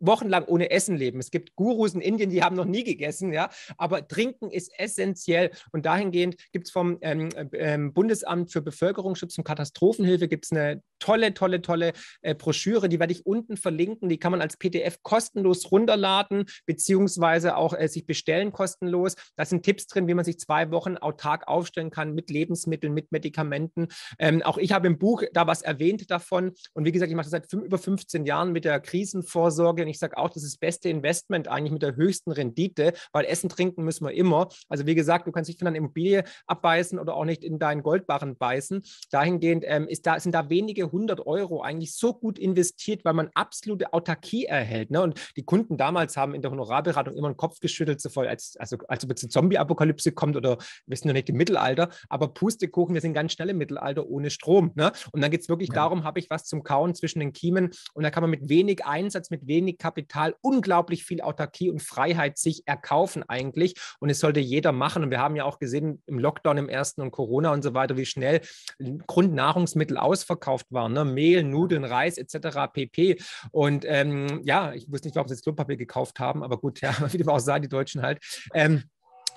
wochenlang ohne Essen leben. Es gibt Gurus in Indien, die haben noch nie gegessen, ja, aber Trinken ist essentiell und dahingehend gibt es vom ähm, ähm, Bundesamt für Bevölkerungsschutz und Katastrophenhilfe gibt's eine tolle, tolle, tolle äh, Broschüre, die werde ich unten verlinken, die kann man als PDF kostenlos runterladen, beziehungsweise auch äh, sich bestellen kostenlos. Da sind Tipps drin, wie man sich zwei Wochen autark aufstellen kann mit Lebensmitteln, mit Medikamenten. Ähm, auch ich habe im Buch da was erwähnt davon und wie gesagt, ich mache das seit fünf, über 15 Jahren mit der Krisenvorsorge denn ich sage auch, das ist das beste Investment eigentlich mit der höchsten Rendite, weil Essen, Trinken müssen wir immer. Also wie gesagt, du kannst nicht von deiner Immobilie abbeißen oder auch nicht in deinen Goldbarren beißen. Dahingehend ähm, ist da, sind da wenige hundert Euro eigentlich so gut investiert, weil man absolute Autarkie erhält. Ne? Und die Kunden damals haben in der Honorarberatung immer den Kopf geschüttelt, so voll, als, also, als ob jetzt eine Zombie-Apokalypse kommt oder wir sind noch nicht im Mittelalter, aber Pustekuchen, wir sind ganz schnell im Mittelalter ohne Strom. Ne? Und dann geht es wirklich ja. darum, habe ich was zum Kauen zwischen den Kiemen und da kann man mit wenig Einsatz, mit wenig Kapital unglaublich viel Autarkie und Freiheit sich erkaufen eigentlich. Und es sollte jeder machen. Und wir haben ja auch gesehen im Lockdown im ersten und Corona und so weiter, wie schnell Grundnahrungsmittel ausverkauft waren. Ne? Mehl, Nudeln, Reis etc. pp. Und ähm, ja, ich wusste nicht, warum sie das Klopapier gekauft haben, aber gut, ja, wie dem auch sei, die Deutschen halt. Ähm,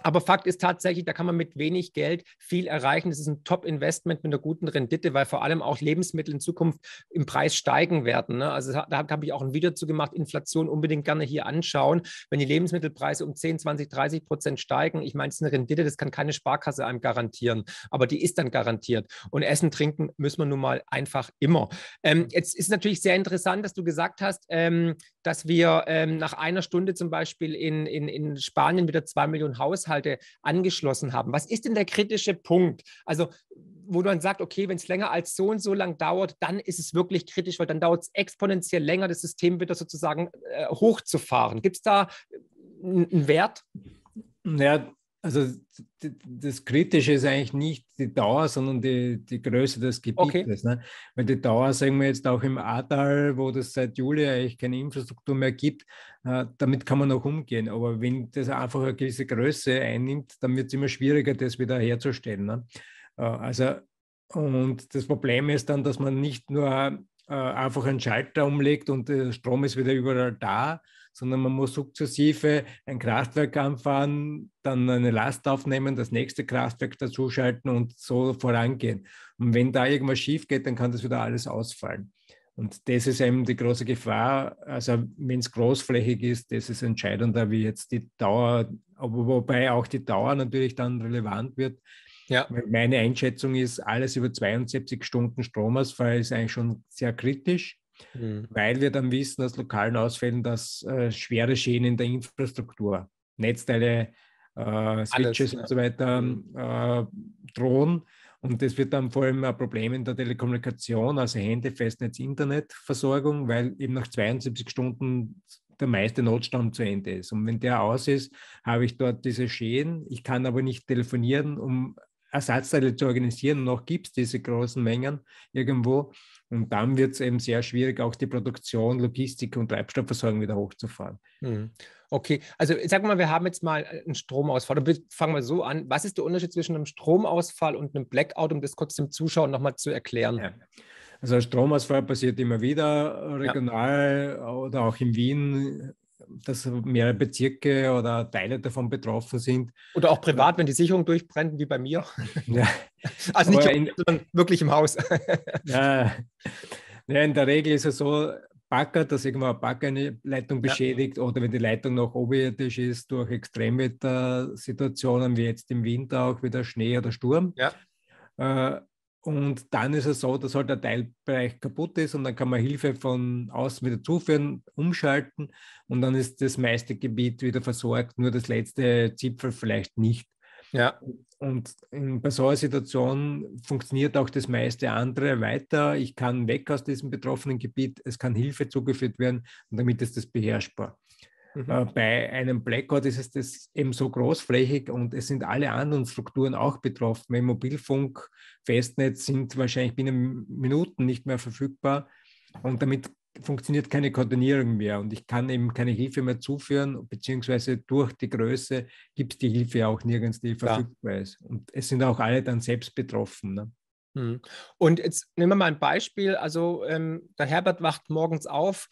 aber Fakt ist tatsächlich, da kann man mit wenig Geld viel erreichen. Das ist ein Top-Investment mit einer guten Rendite, weil vor allem auch Lebensmittel in Zukunft im Preis steigen werden. Ne? Also da habe ich auch ein Video zu gemacht, Inflation unbedingt gerne hier anschauen. Wenn die Lebensmittelpreise um 10, 20, 30 Prozent steigen, ich meine, es ist eine Rendite, das kann keine Sparkasse einem garantieren, aber die ist dann garantiert. Und Essen, Trinken müssen wir nun mal einfach immer. Ähm, jetzt ist natürlich sehr interessant, dass du gesagt hast, ähm, dass wir ähm, nach einer Stunde zum Beispiel in, in, in Spanien wieder zwei Millionen Haushalte Haushalte angeschlossen haben. Was ist denn der kritische Punkt? Also wo man sagt, okay, wenn es länger als so und so lang dauert, dann ist es wirklich kritisch, weil dann dauert es exponentiell länger, das System wieder sozusagen äh, hochzufahren. Gibt es da einen äh, Wert?
Ja, also das Kritische ist eigentlich nicht die Dauer, sondern die, die Größe des Gebietes. Okay. Ne? Weil die Dauer, sagen wir jetzt auch im Ahrtal, wo das seit Juli eigentlich keine Infrastruktur mehr gibt, äh, damit kann man auch umgehen. Aber wenn das einfach eine gewisse Größe einnimmt, dann wird es immer schwieriger, das wieder herzustellen. Ne? Äh, also, und das Problem ist dann, dass man nicht nur äh, einfach einen Schalter umlegt und der Strom ist wieder überall da, sondern man muss sukzessive ein Kraftwerk anfahren, dann eine Last aufnehmen, das nächste Kraftwerk dazuschalten und so vorangehen. Und wenn da irgendwas schief geht, dann kann das wieder alles ausfallen. Und das ist eben die große Gefahr. Also wenn es großflächig ist, das ist entscheidender, wie jetzt die Dauer, wobei auch die Dauer natürlich dann relevant wird. Ja. Meine Einschätzung ist, alles über 72 Stunden Stromausfall ist eigentlich schon sehr kritisch, mhm. weil wir dann wissen aus lokalen Ausfällen, dass äh, schwere Schäden in der Infrastruktur, Netzteile, äh, Switches Alles, und so weiter mhm. äh, drohen. Und das wird dann vor allem ein Problem in der Telekommunikation, also Hände, Festnetz, Internetversorgung, weil eben nach 72 Stunden der meiste Notstand zu Ende ist. Und wenn der aus ist, habe ich dort diese Schäden. Ich kann aber nicht telefonieren, um Ersatzteile zu organisieren. Noch gibt es diese großen Mengen irgendwo. Und dann wird es eben sehr schwierig, auch die Produktion, Logistik und Treibstoffversorgung wieder hochzufahren.
Hm. Okay, also sagen wir mal, wir haben jetzt mal äh, einen Stromausfall. Wir fangen wir so an. Was ist der Unterschied zwischen einem Stromausfall und einem Blackout, um das kurz dem Zuschauer nochmal zu erklären? Ja.
Also Stromausfall passiert immer wieder, äh, regional ja. Äh, oder auch in Wien dass mehrere Bezirke oder Teile davon betroffen
sind. Oder auch privat, wenn die Sicherung durchbrennt, wie bei mir. Ja. Also nicht in, sondern wirklich im Haus. Ja. ja, in der Regel ist es so, Bagger, dass irgendwo
ein Bagger eine Leitung beschädigt ja. oder wenn die Leitung noch oberirdisch ist durch Extremwettersituationen wie jetzt im Winter auch wieder Schnee oder Sturm. Ja. Äh, und dann ist es so, dass halt der Teilbereich kaputt ist und dann kann man Hilfe von außen wieder zuführen, umschalten und dann ist das meiste Gebiet wieder versorgt, nur das letzte Zipfel vielleicht nicht. Ja. Und in, bei so einer Situation funktioniert auch das meiste andere weiter. Ich kann weg aus diesem betroffenen Gebiet, es kann Hilfe zugeführt werden und damit ist das beherrschbar. Mhm. Äh, bei einem Blackout ist es das eben so großflächig und es sind alle anderen Strukturen auch betroffen. Im Mobilfunk, Festnetz sind wahrscheinlich binnen Minuten nicht mehr verfügbar und damit funktioniert keine Koordinierung mehr und ich kann eben keine Hilfe mehr zuführen, beziehungsweise durch die Größe gibt es die Hilfe auch nirgends, die verfügbar ja. ist. Und es sind auch alle dann selbst betroffen. Ne? Mhm.
Und jetzt nehmen wir mal ein Beispiel. Also ähm, der Herbert wacht morgens auf,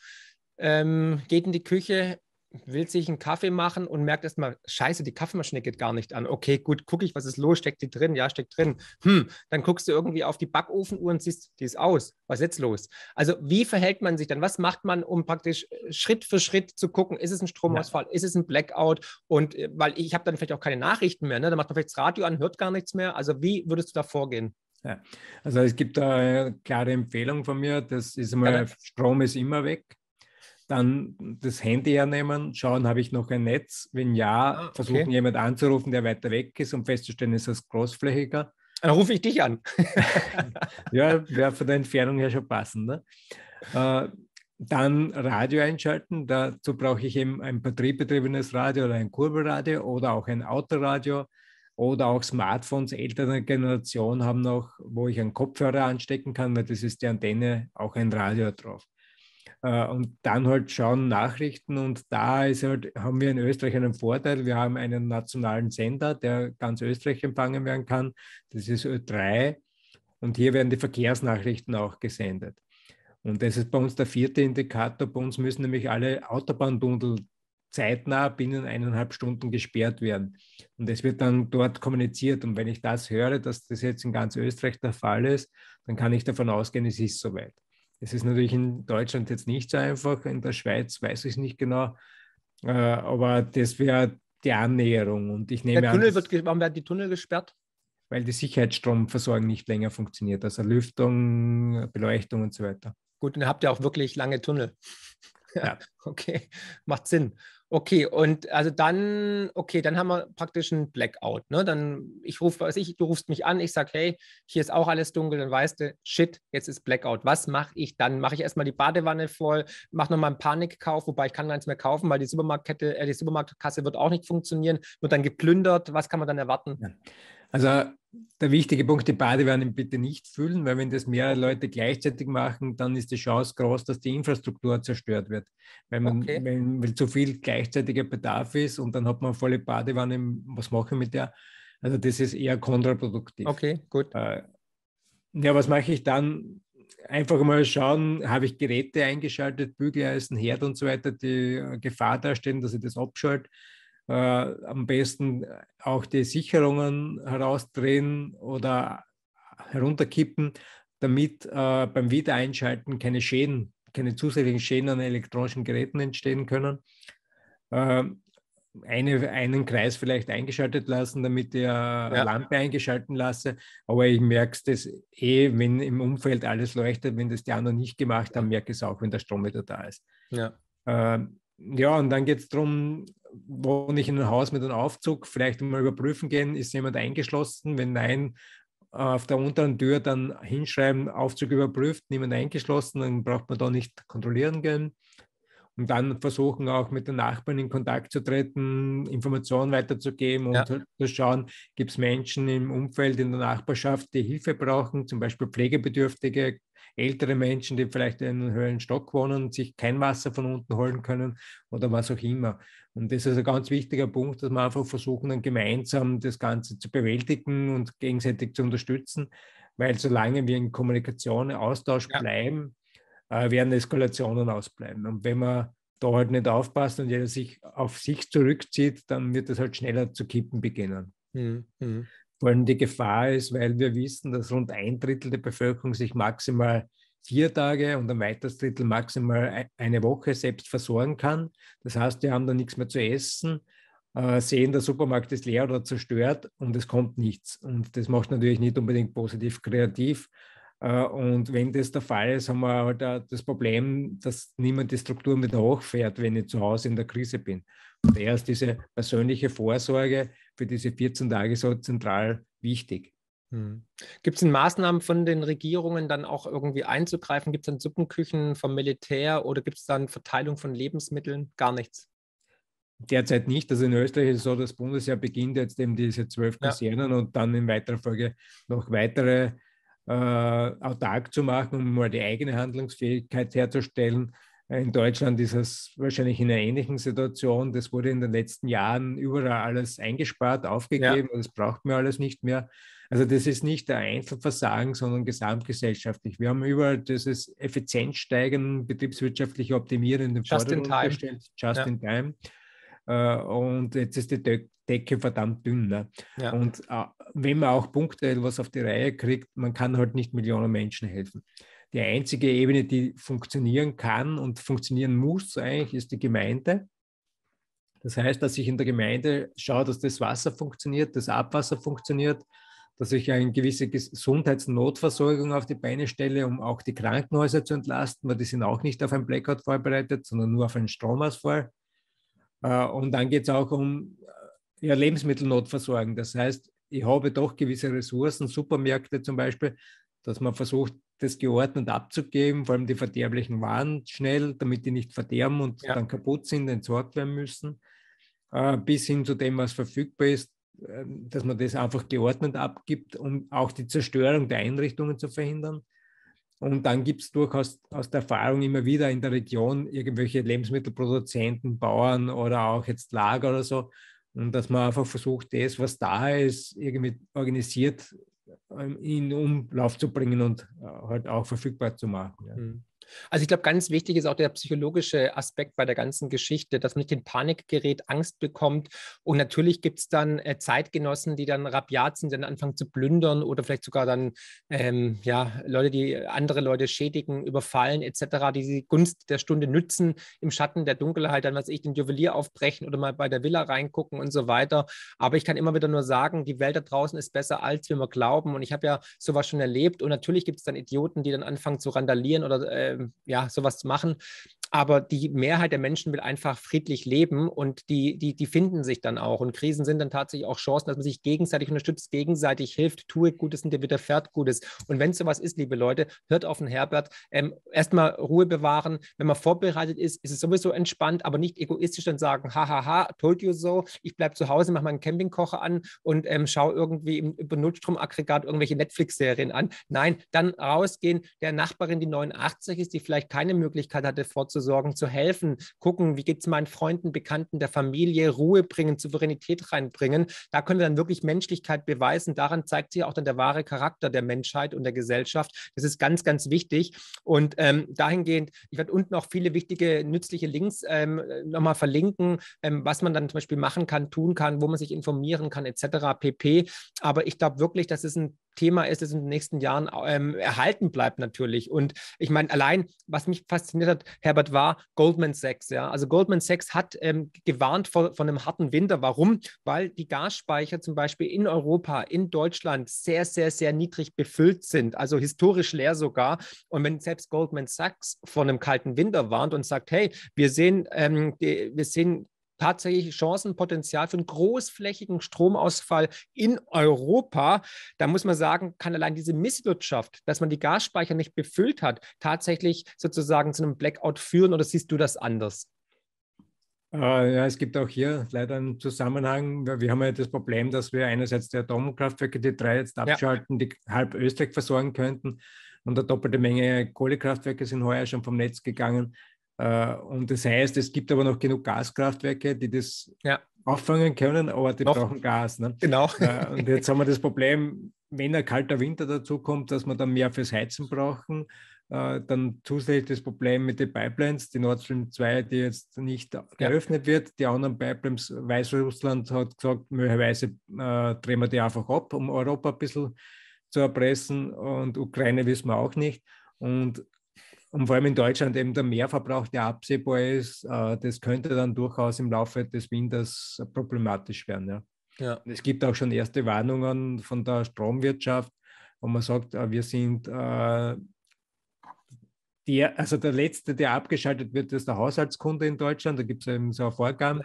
ähm, geht in die Küche, will sich einen Kaffee machen und merkt erstmal, scheiße, die Kaffeemaschine geht gar nicht an. Okay, gut, gucke ich, was ist los, steckt die drin? Ja, steckt drin. Hm, dann guckst du irgendwie auf die Backofenuhr und siehst, die ist aus. Was ist jetzt los? Also wie verhält man sich dann? Was macht man, um praktisch äh, Schritt für Schritt zu gucken, ist es ein Stromausfall, ja. ist es ein Blackout? Und äh, weil ich habe dann vielleicht auch keine Nachrichten mehr, ne? dann macht man vielleicht das Radio an, hört gar nichts mehr. Also wie würdest du da vorgehen? Ja. Also es gibt da eine äh, klare Empfehlung von mir, das ist einmal, ja, Strom ist immer weg
dann das Handy hernehmen, schauen, habe ich noch ein Netz? Wenn ja, ah, okay. versuchen jemand anzurufen, der weiter weg ist, um festzustellen, ist das großflächiger. Dann rufe ich dich an. ja, wäre von der Entfernung her schon passend. Ne? Äh, dann Radio einschalten, dazu brauche ich eben ein batteriebetriebenes Radio oder ein Kurbelradio oder auch ein Autoradio oder auch Smartphones älterer Generation haben noch, wo ich einen Kopfhörer anstecken kann, weil das ist die Antenne, auch ein Radio drauf. Äh, und dann halt schauen Nachrichten und da ist halt, haben wir in Österreich einen Vorteil. Wir haben einen nationalen Sender, der ganz Österreich empfangen werden kann. Das ist Ö3 und hier werden die Verkehrsnachrichten auch gesendet. Und das ist bei uns der vierte Indikator. Bei uns müssen nämlich alle Autobahnbundel zeitnah binnen eineinhalb Stunden gesperrt werden. Und es wird dann dort kommuniziert. Und wenn ich das höre, dass das jetzt in ganz Österreich der Fall ist, dann kann ich davon ausgehen, es ist soweit. Es ist natürlich in Deutschland jetzt nicht so einfach, in der Schweiz weiß ich es nicht genau, äh, aber das wäre die Annäherung. Und ich nehme Der Tunnel an, wird, warum werden die Tunnel gesperrt? Weil die Sicherheitsstromversorgung nicht länger funktioniert, also Lüftung, Beleuchtung und so weiter.
Gut, und habt ihr auch wirklich lange Tunnel. Ja. okay, macht Sinn. Okay, und also dann, okay, dann haben wir praktisch einen Blackout. Ne? Dann, ich rufe, weiß ich, du rufst mich an, ich sage, hey, hier ist auch alles dunkel, dann weißt du, shit, jetzt ist Blackout. Was mache ich dann? Mache ich erstmal die Badewanne voll, mache nochmal einen Panikkauf, wobei ich kann gar nichts mehr kaufen, weil die Supermarktkette, äh, die Supermarktkasse wird auch nicht funktionieren, wird dann geplündert. Was kann man dann erwarten? Ja.
Also der wichtige Punkt, die Badewannen bitte nicht füllen, weil wenn das mehrere Leute gleichzeitig machen, dann ist die Chance groß, dass die Infrastruktur zerstört wird. Weil man, okay. wenn weil zu viel gleichzeitiger Bedarf ist und dann hat man volle Badewanne, was machen mit der? Also das ist eher kontraproduktiv. Okay, gut. Äh, ja, was mache ich dann? Einfach mal schauen, habe ich Geräte eingeschaltet, Bügeleisen, Herd und so weiter, die äh, Gefahr darstellen, dass ich das abschalte äh, am besten auch die Sicherungen herausdrehen oder herunterkippen, damit äh, beim Wiedereinschalten keine Schäden, keine zusätzlichen Schäden an elektronischen Geräten entstehen können. Äh, eine, einen Kreis vielleicht eingeschaltet lassen, damit ich äh, eine ja. Lampe eingeschalten lasse. Aber ich merke es eh, wenn im Umfeld alles leuchtet, wenn das die anderen nicht gemacht haben, merke ich es auch, wenn der Strom wieder da ist. Ja, äh, ja und dann geht es darum, wohne ich in einem Haus mit einem Aufzug, vielleicht mal überprüfen gehen, ist jemand eingeschlossen? Wenn nein, äh, auf der unteren Tür dann hinschreiben, Aufzug überprüft, niemand eingeschlossen, dann braucht man da nicht kontrollieren gehen. Und dann versuchen auch mit den Nachbarn in Kontakt zu treten, Informationen weiterzugeben und ja. Halt zu schauen, gibt es Menschen im Umfeld, in der Nachbarschaft, die Hilfe brauchen, zum Beispiel Pflegebedürftige, ältere Menschen, die vielleicht in einem höheren Stock wohnen, sich kein Wasser von unten holen können oder was auch immer. Und das ist ein ganz wichtiger Punkt, dass wir einfach versuchen, dann gemeinsam das Ganze zu bewältigen und gegenseitig zu unterstützen, weil solange wir in Kommunikation, Austausch ja. bleiben, äh, werden Eskalationen ausbleiben. Und wenn man da halt nicht aufpasst und jeder sich auf sich zurückzieht, dann wird das halt schneller zu kippen beginnen. Mhm. mhm. Vor allem die Gefahr ist, weil wir wissen, dass rund ein Drittel der Bevölkerung sich maximal vier Tage und ein weiteres Drittel maximal e-, eine Woche selbst versorgen kann. Das heißt, die haben dann nichts mehr zu essen, äh, sehen, der Supermarkt ist leer oder zerstört und es kommt nichts. Und das macht natürlich nicht unbedingt positiv kreativ, äh, und wenn das der Fall ist, haben wir halt das Problem, dass niemand die Struktur mit hochfährt, wenn ich zu Hause in der Krise bin. Und erst diese persönliche Vorsorge für
diese 14 Tage so zentral wichtig. Hm. Gibt es in Maßnahmen von den Regierungen dann auch irgendwie einzugreifen? Gibt es dann Suppenküchen vom Militär oder gibt es dann Verteilung von Lebensmitteln? Gar nichts.
Derzeit nicht. Also in Österreich ist es so, das Bundesjahr beginnt jetzt eben diese zwölf Kasernen ja. und dann in weiterer Folge noch weitere äh, autark zu machen, um mal die eigene Handlungsfähigkeit herzustellen. Äh, in Deutschland ist es wahrscheinlich in einer ähnlichen Situation. Das wurde in den letzten Jahren überall alles eingespart, aufgegeben. Ja. Das braucht man alles nicht mehr. Also das ist nicht ein Einzelversagen, sondern gesamtgesellschaftlich. Wir haben überall dieses Effizienzsteigen, betriebswirtschaftliche Optimieren in den Just Vordergrund in time. gestellt. Just ja. in time. Äh, und jetzt ist die Decke verdammt dünn. Ne? Ja. Und äh, wenn man auch punktuell was auf die Reihe kriegt, man kann halt nicht Millionen Menschen helfen. Die einzige Ebene, die funktionieren kann und funktionieren muss eigentlich, ist die Gemeinde. Das heißt, dass ich in der Gemeinde schaue, dass das Wasser funktioniert, das Abwasser funktioniert, dass ich eine gewisse Gesundheitsnotversorgung auf die Beine stelle, um auch die Krankenhäuser zu entlasten, weil die sind auch nicht auf einen Blackout vorbereitet, sondern nur auf einen Stromausfall. Äh, und dann geht es auch um ja, Lebensmittelnotversorgung. Das heißt, ich habe doch gewisse Ressourcen, Supermärkte zum Beispiel, dass man versucht, das geordnet abzugeben, vor allem die verderblichen Waren schnell, damit die nicht verderben und ja. dann kaputt sind, entsorgt werden müssen, äh, bis hin zu dem, was verfügbar ist, äh, dass man das einfach geordnet abgibt, um auch die Zerstörung der Einrichtungen zu verhindern. Und dann gibt es durchaus aus der Erfahrung immer wieder in der Region irgendwelche Lebensmittelproduzenten, Bauern oder auch jetzt Lager oder so, und dass man einfach versucht, das, was da ist, irgendwie organisiert ähm, in Umlauf zu bringen und äh, halt auch verfügbar zu machen. Ja.
Mhm. Also ich glaube, ganz wichtig ist auch der psychologische Aspekt bei der ganzen Geschichte, dass man nicht in Panik gerät, Angst bekommt. Und natürlich gibt es dann äh, Zeitgenossen, die dann rabiat sind, dann anfangen zu plündern oder vielleicht sogar dann ähm, ja, Leute, die andere Leute schädigen, überfallen etc., die die Gunst der Stunde nützen, im Schatten der Dunkelheit dann, was ich, den Juwelier aufbrechen oder mal bei der Villa reingucken und so weiter. Aber ich kann immer wieder nur sagen, die Welt da draußen ist besser, als wir glauben. Und ich habe ja sowas schon erlebt. Und natürlich gibt es dann Idioten, die dann anfangen zu randalieren oder äh, ja, sowas zu machen aber die Mehrheit der Menschen will einfach friedlich leben und die, die, die finden sich dann auch. Und Krisen sind dann tatsächlich auch Chancen, dass man sich gegenseitig unterstützt, gegenseitig hilft, tue Gutes und dir widerfährt Gutes. Und wenn es sowas ist, liebe Leute, hört auf den Herbert. Ähm, Erstmal Ruhe bewahren. Wenn man vorbereitet ist, ist es sowieso entspannt, aber nicht egoistisch dann sagen, hahaha, told you so, ich bleibe zu Hause, mache meinen Campingkocher an und ähm, schaue irgendwie im, im Notstromaggregat irgendwelche Netflix-Serien an. Nein, dann rausgehen, der Nachbarin, die 89 ist, die vielleicht keine Möglichkeit hatte, vorzusehen, sorgen, zu helfen, gucken, wie geht es meinen Freunden, Bekannten, der Familie, Ruhe bringen, Souveränität reinbringen. Da können wir dann wirklich Menschlichkeit beweisen. Daran zeigt sich auch dann der wahre Charakter der Menschheit und der Gesellschaft. Das ist ganz, ganz wichtig. Und ähm, dahingehend, ich werde unten auch viele wichtige, nützliche Links ähm, nochmal verlinken, ähm, was man dann zum Beispiel machen kann, tun kann, wo man sich informieren kann, etc. pp. Aber ich glaube wirklich, das ist ein Thema ist, das in den nächsten Jahren ähm, erhalten bleibt natürlich. Und ich meine, allein, was mich fasziniert hat, Herbert, war Goldman Sachs. Ja? Also Goldman Sachs hat ähm, gewarnt vor, von einem harten Winter. Warum? Weil die Gasspeicher zum Beispiel in Europa, in Deutschland sehr, sehr, sehr niedrig befüllt sind, also historisch leer sogar. Und wenn selbst Goldman Sachs von einem kalten Winter warnt und sagt, hey, wir sehen, ähm, die, wir sehen tatsächlich Chancenpotenzial für einen großflächigen Stromausfall in Europa. Da muss man sagen, kann allein diese Misswirtschaft, dass man die Gasspeicher nicht befüllt hat, tatsächlich sozusagen zu einem Blackout führen oder siehst du das anders?
Äh, ja, es gibt auch hier leider einen Zusammenhang. Wir haben ja das Problem, dass wir einerseits die Atomkraftwerke, die drei jetzt abschalten, ja. die halb Österreich versorgen könnten. Und eine doppelte Menge Kohlekraftwerke sind heuer schon vom Netz gegangen. Äh, und das heißt, es gibt aber noch genug Gaskraftwerke, die das ja. auffangen können, aber die noch. brauchen Gas. Ne? Genau. Äh, und jetzt haben wir das Problem, wenn ein kalter Winter dazukommt, dass wir dann mehr fürs Heizen brauchen. Äh, dann zusätzlich das Problem mit den Pipelines, die Nord Stream 2, die jetzt nicht ja. geöffnet wird. Die anderen Pipelines, Weißrussland hat gesagt, möglicherweise äh, drehen wir die einfach ab, um Europa ein bisschen zu erpressen. Und Ukraine wissen wir auch nicht. Und und vor allem in Deutschland eben der Mehrverbrauch, der absehbar ist, äh, das könnte dann durchaus im Laufe des Winters problematisch werden. Ja. ja. Es gibt auch schon erste Warnungen von der Stromwirtschaft, wo man sagt, äh, wir sind äh, der, also der letzte, der abgeschaltet wird, ist der Haushaltskunde in Deutschland. Da gibt es eben so Vorgaben.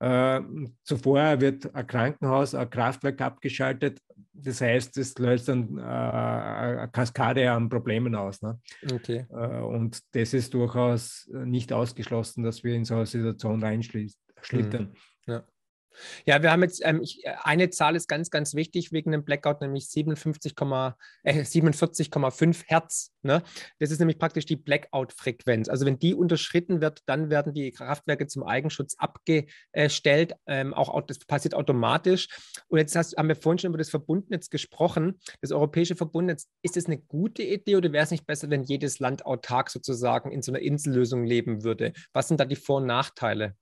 Ähm, zuvor wird ein Krankenhaus, ein Kraftwerk abgeschaltet. Das heißt, es löst dann äh, eine Kaskade an Problemen aus. Ne? Okay. Äh, und das ist durchaus nicht ausgeschlossen, dass wir in so eine Situation reinschlittern.
Mhm. Ja. Ja, wir haben jetzt, ähm, ich, äh, eine Zahl ist ganz, ganz wichtig wegen dem Blackout, nämlich 57,5 äh, Hertz. Ne? Das ist nämlich praktisch die Blackout-Frequenz. Also wenn die unterschritten wird, dann werden die Kraftwerke zum Eigenschutz abgestellt. Ähm, auch das passiert automatisch. Und jetzt hast, haben wir vorhin schon über das Verbundnetz gesprochen. Das europäische Verbundnetz, ist das eine gute Idee oder wäre es nicht besser, wenn jedes Land autark sozusagen in so einer Insellösung leben würde? Was sind da die Vor- und Nachteile?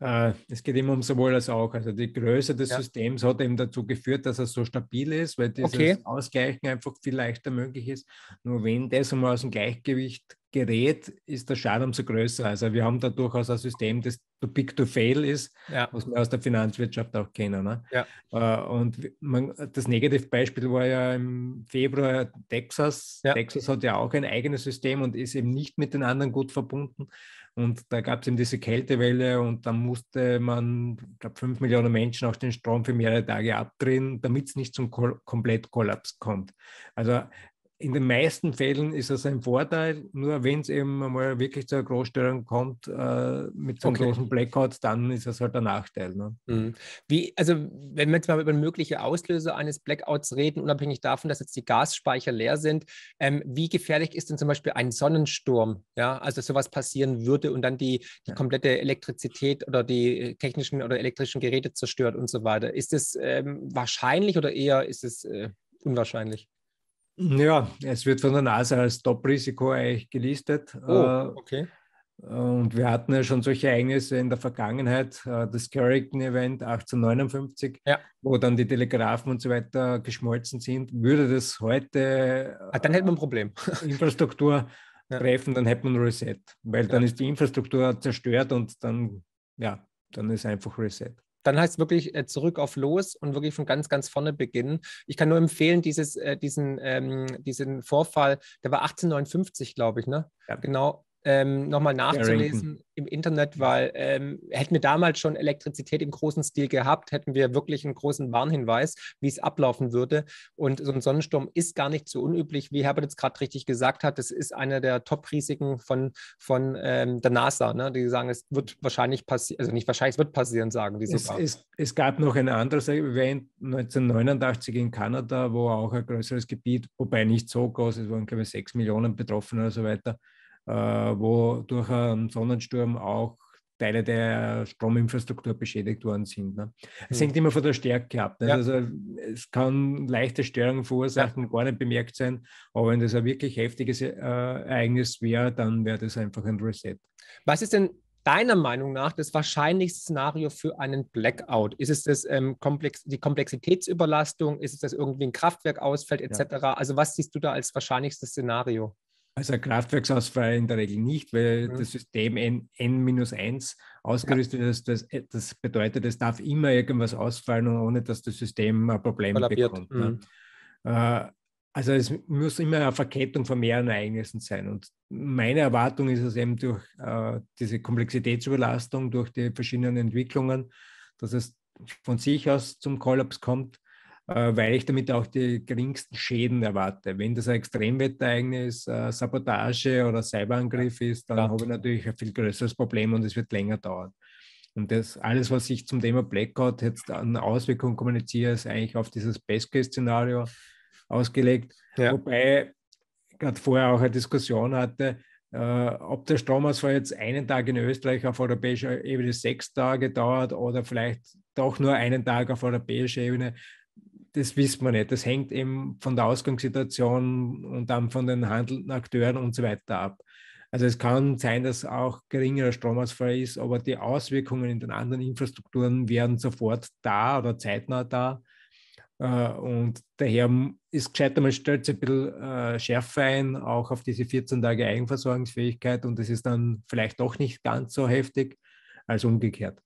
Äh, es geht immer um sowohl als auch. Also die Größe des ja. Systems hat eben dazu geführt, dass es so stabil ist, weil dieses okay. Ausgleichen einfach viel leichter möglich ist. Nur wenn das einmal aus dem Gleichgewicht gerät, ist der Schaden umso größer. Also wir haben da durchaus ein System, das too big to fail ist, ja. was wir aus der Finanzwirtschaft auch kennen. Ne? Ja. Äh, und man, das Negativbeispiel war ja im Februar Texas. Texas hat ja auch ein eigenes System und ist eben nicht mit den anderen gut verbunden. Und da gab es eben diese Kältewelle und dann musste man, ich glaube, fünf Millionen Menschen auch den Strom für mehrere Tage abdrehen, damit es nicht zum Kol Komplettkollaps kommt. Also in den meisten Fällen ist das ein Vorteil, nur wenn es eben mal wirklich zur Großstörung kommt
äh, mit so okay. großen Blackouts, dann ist das halt ein Nachteil. Ne? Mhm. Wie, also wenn wir jetzt mal über mögliche Auslöser eines Blackouts reden, unabhängig davon, dass jetzt die Gasspeicher leer sind, ähm, wie gefährlich ist denn zum Beispiel ein Sonnensturm? Ja, also sowas passieren würde und dann die, die ja. komplette Elektrizität oder die äh, technischen oder elektrischen Geräte zerstört und so weiter. Ist es ähm, wahrscheinlich oder eher ist es äh, unwahrscheinlich?
Ja, es wird von der NASA als Top-Risiko eigentlich gelistet. Oh, okay. Äh, und wir hatten ja schon solche Ereignisse in der Vergangenheit, äh, das Carrington-Event 1859, ja. wo dann die Telegrafen und so weiter geschmolzen sind. Würde das heute ah, dann hätte man ein Problem. Äh, Infrastruktur ja. treffen, dann hätte man Reset, weil dann ja. ist die Infrastruktur zerstört und dann, ja, dann ist einfach Reset
dann heißt wirklich äh, zurück auf los und wirklich von ganz, ganz vorne beginnen. Ich kann nur empfehlen, dieses, äh, diesen, ähm, diesen Vorfall, der war 1859, glaube ich, ne? Ja. Genau ähm, nochmal nachzulesen Carrington. im Internet, weil ähm, hätten wir damals schon Elektrizität im großen Stil gehabt, hätten wir wirklich einen großen Warnhinweis, wie es ablaufen würde. Und so ein Sonnensturm ist gar nicht so unüblich, wie Herbert jetzt gerade richtig gesagt hat. Das ist einer der Top-Risiken von, von ähm, der NASA. Ne? Die sagen, es wird wahrscheinlich passieren, also nicht wahrscheinlich, es wird passieren, sagen die sogar. Es, es, gab noch ein anderes
Event 1989 in Kanada, wo auch ein größeres Gebiet, wobei nicht so groß, es waren, glaube ich, sechs Millionen Betroffene oder so weiter äh, wo durch einen Sonnensturm auch Teile der Strominfrastruktur beschädigt worden sind. Ne? Es mhm. hängt immer von der Stärke ab. Ne? Ja. Also es kann leichte Störungen verursachen, ja. gar nicht bemerkt sein, aber wenn
das ein wirklich heftiges äh, Ereignis wäre, dann wäre das einfach ein Reset. Was ist denn deiner Meinung nach das wahrscheinlichste Szenario für einen Blackout? Ist es das, ähm, komplex die Komplexitätsüberlastung? Ist es, dass irgendwie ein Kraftwerk ausfällt etc.? Ja. Also was siehst du da als wahrscheinlichstes Szenario?
Also Kraftwerksausfall in der Regel nicht, weil mhm. das System N-1 ausgerüstet ja. ist. Das, äh, das, bedeutet, es darf immer irgendwas ausfallen, ohne dass das System ein Problem bekommt. Mhm. Ne? Äh, also es muss immer eine Verkettung von mehreren Ereignissen sein. Und meine Erwartung ist es eben durch äh, diese Komplexitätsüberlastung, durch die verschiedenen Entwicklungen, dass es von sich aus zum Kollaps kommt äh, weil ich damit auch die geringsten Schäden erwarte. Wenn das ein Extremwetterereignis, äh, Sabotage oder Cyberangriff ist, dann ja. habe ich natürlich ein viel größeres Problem und es wird länger dauern. Und das alles, was ich zum Thema Blackout jetzt an Auswirkungen kommuniziere, ist eigentlich auf dieses Best-Case-Szenario ausgelegt. Ja. Wobei ich gerade vorher auch eine Diskussion hatte, äh, ob der Stromausfall jetzt einen Tag in Österreich auf europäischer Ebene sechs Tage dauert oder vielleicht doch nur einen Tag auf europäischer Ebene, das wissen wir nicht. Das hängt eben von der Ausgangssituation und dann von den handelnden Akteuren und so weiter ab. Also es kann sein, dass auch geringerer Stromausfall ist, aber die Auswirkungen in den anderen Infrastrukturen werden sofort da oder zeitnah da. Äh, und daher ist gescheiter, man stellt sich ein bisschen äh, schärfer ein, auch auf diese 14 Tage Eigenversorgungsfähigkeit und das ist dann vielleicht doch nicht ganz so heftig als umgekehrt.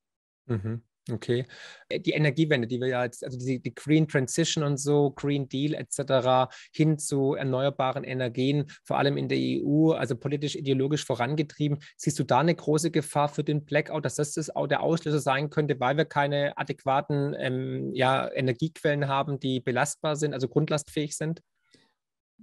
Mhm.
Okay. Äh, die Energiewende, die wir ja jetzt, also die, die, Green Transition und so, Green Deal etc. hin zu erneuerbaren Energien, vor allem in der EU, also politisch, ideologisch vorangetrieben. Siehst du da eine große Gefahr für den Blackout, dass das, das auch der Auslöser sein könnte, weil wir keine adäquaten ähm, ja, Energiequellen haben, die belastbar sind, also grundlastfähig sind?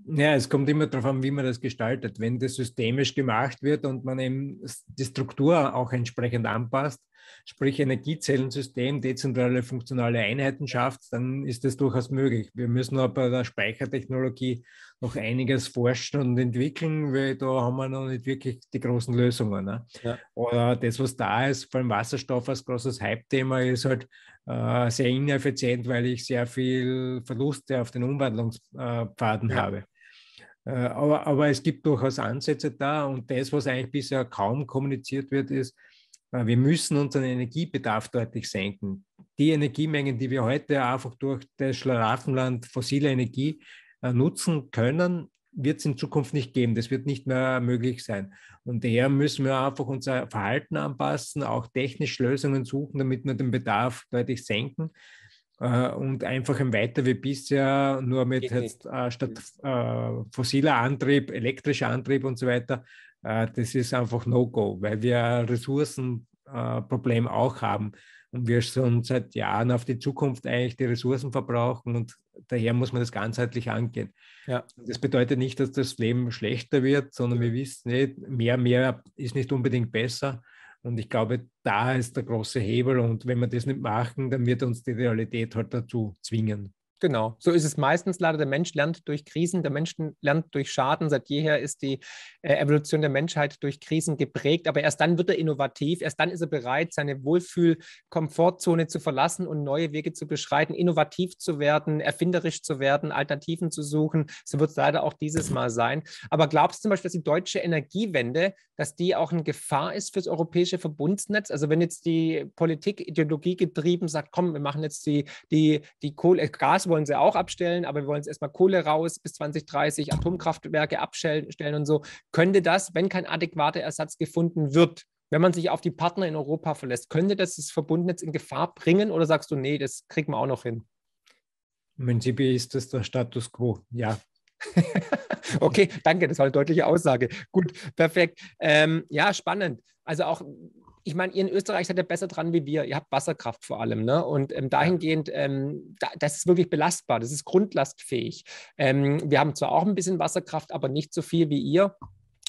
Ja, es kommt immer darauf an, wie man das gestaltet. Wenn das systemisch gemacht wird und man eben die Struktur auch entsprechend anpasst, sprich Energiezellensystem, dezentrale funktionale Einheiten schafft, dann ist das durchaus möglich. Wir müssen aber bei der Speichertechnologie noch einiges forschen und entwickeln, weil da haben wir noch nicht wirklich die großen Lösungen. Ne? Ja. Oder das, was da ist, vor allem Wasserstoff als großes Hype-Thema, ist halt äh, sehr ineffizient, weil ich sehr viel Verluste auf den Umwandlungspfaden ja. habe. Äh, aber, aber, es gibt durchaus Ansätze da und das, was eigentlich bisher kaum kommuniziert wird, ist, äh, wir müssen unseren Energiebedarf deutlich senken. Die Energiemengen, die wir heute einfach durch das Schlaraffenland fossile Energie nutzen können, wird es in Zukunft nicht geben. Das wird nicht mehr möglich sein. Und daher müssen wir einfach unser Verhalten anpassen, auch technisch Lösungen suchen, damit wir den Bedarf deutlich senken äh, und einfach im weiter wie bisher, nur mit jetzt, äh, statt äh, fossiler Antrieb, elektrischer Antrieb und so weiter. Äh, das ist einfach No-Go, weil wir Ressourcenproblem äh, auch haben und wir schon seit Jahren auf die Zukunft eigentlich die Ressourcen verbrauchen und daher muss man das ganzheitlich angehen. Ja. Das bedeutet nicht, dass das Leben schlechter wird, sondern wir wissen nicht, eh, mehr, mehr ist nicht unbedingt besser. Und ich glaube, da ist der große Hebel. Und wenn wir das nicht machen, dann wird uns die Realität halt dazu zwingen.
Genau, so ist es meistens leider. Der Mensch lernt durch Krisen, der Mensch lernt durch Schaden. Seit jeher ist die äh, Evolution der Menschheit durch Krisen geprägt, aber erst dann wird er innovativ, erst dann ist er bereit, seine Wohlfühl-Komfortzone zu verlassen und neue Wege zu beschreiten, innovativ zu werden, erfinderisch zu werden, Alternativen zu suchen. So wird es leider auch dieses Mal sein. Aber glaubst du zum Beispiel, dass die deutsche Energiewende, dass die auch eine Gefahr ist für das europäische Verbundsnetz? Also wenn jetzt die Politik ideologiegetrieben sagt, komm, wir machen jetzt die, die, die Kohle, äh, Gas wollen sie auch abstellen, aber wir wollen jetzt erstmal Kohle raus, bis 2030 Atomkraftwerke abstellen und so. Könnte das, wenn kein adäquater Ersatz gefunden wird, wenn man sich auf die Partner in Europa verlässt, könnte das das Verbundnetz in Gefahr bringen oder sagst du, nee, das kriegen wir auch noch hin?
Im Prinzip ist das der Status quo, ja.
okay, danke, das war eine deutliche Aussage. Gut, perfekt. Ähm, ja, spannend. Also auch ich meine, ihr in Österreich seid ja besser dran wie wir. Ihr habt Wasserkraft vor allem. Ne? Und ähm, dahingehend, ähm, da, das ist wirklich belastbar. Das ist grundlastfähig. Ähm, wir haben zwar auch ein bisschen Wasserkraft, aber nicht so viel wie ihr.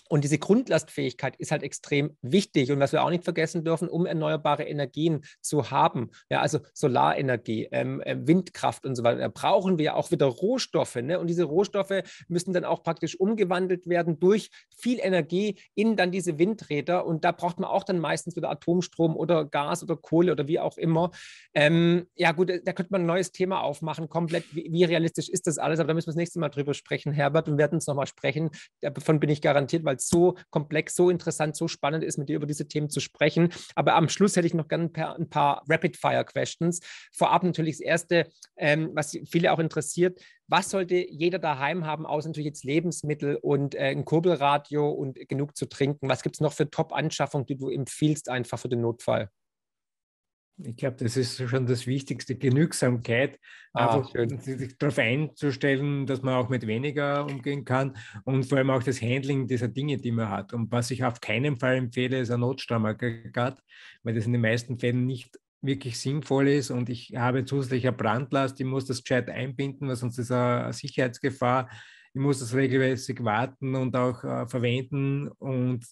Und diese Grundlastfähigkeit ist halt extrem wichtig. Und was wir auch nicht vergessen dürfen, um erneuerbare Energien zu haben, ja, also Solarenergie, ähm, äh, Windkraft und so weiter, brauchen wir auch wieder Rohstoffe. Ne? Und diese Rohstoffe müssen dann auch praktisch umgewandelt werden durch viel Energie in dann diese Windräder. Und da braucht man auch dann meistens wieder Atomstrom oder Gas oder Kohle oder wie auch immer. Ähm, ja, gut, äh, da könnte man ein neues Thema aufmachen, komplett. Wie, wie realistisch ist das alles? Aber da müssen wir das nächste Mal drüber sprechen, Herbert. Und werden es nochmal sprechen. Davon bin ich garantiert, weil weil es so komplex, so interessant, so spannend ist, mit dir über diese Themen zu sprechen. Aber am Schluss hätte ich noch gerne ein paar, Rapid-Fire-Questions. Vorab natürlich das Erste, ähm, was viele auch interessiert. Was sollte jeder daheim haben, außer natürlich jetzt Lebensmittel und äh, ein Kurbelradio und genug zu trinken? Was gibt es noch für Top-Anschaffungen, die du empfiehlst, einfach für den Notfall? Ich glaube, das ist schon das Wichtigste, Genügsamkeit,
ah, einfach sich darauf einzustellen, dass man auch mit weniger umgehen kann und vor allem auch das Handling dieser Dinge, die man hat. Und was ich auf keinen Fall empfehle, ist ein Notstromaggregat, weil das in den meisten Fällen nicht wirklich sinnvoll ist und ich habe zusätzlich eine Brandlast, ich muss das gescheit einbinden, weil sonst ist eine Sicherheitsgefahr. Ich muss das regelmäßig warten und auch äh, verwenden und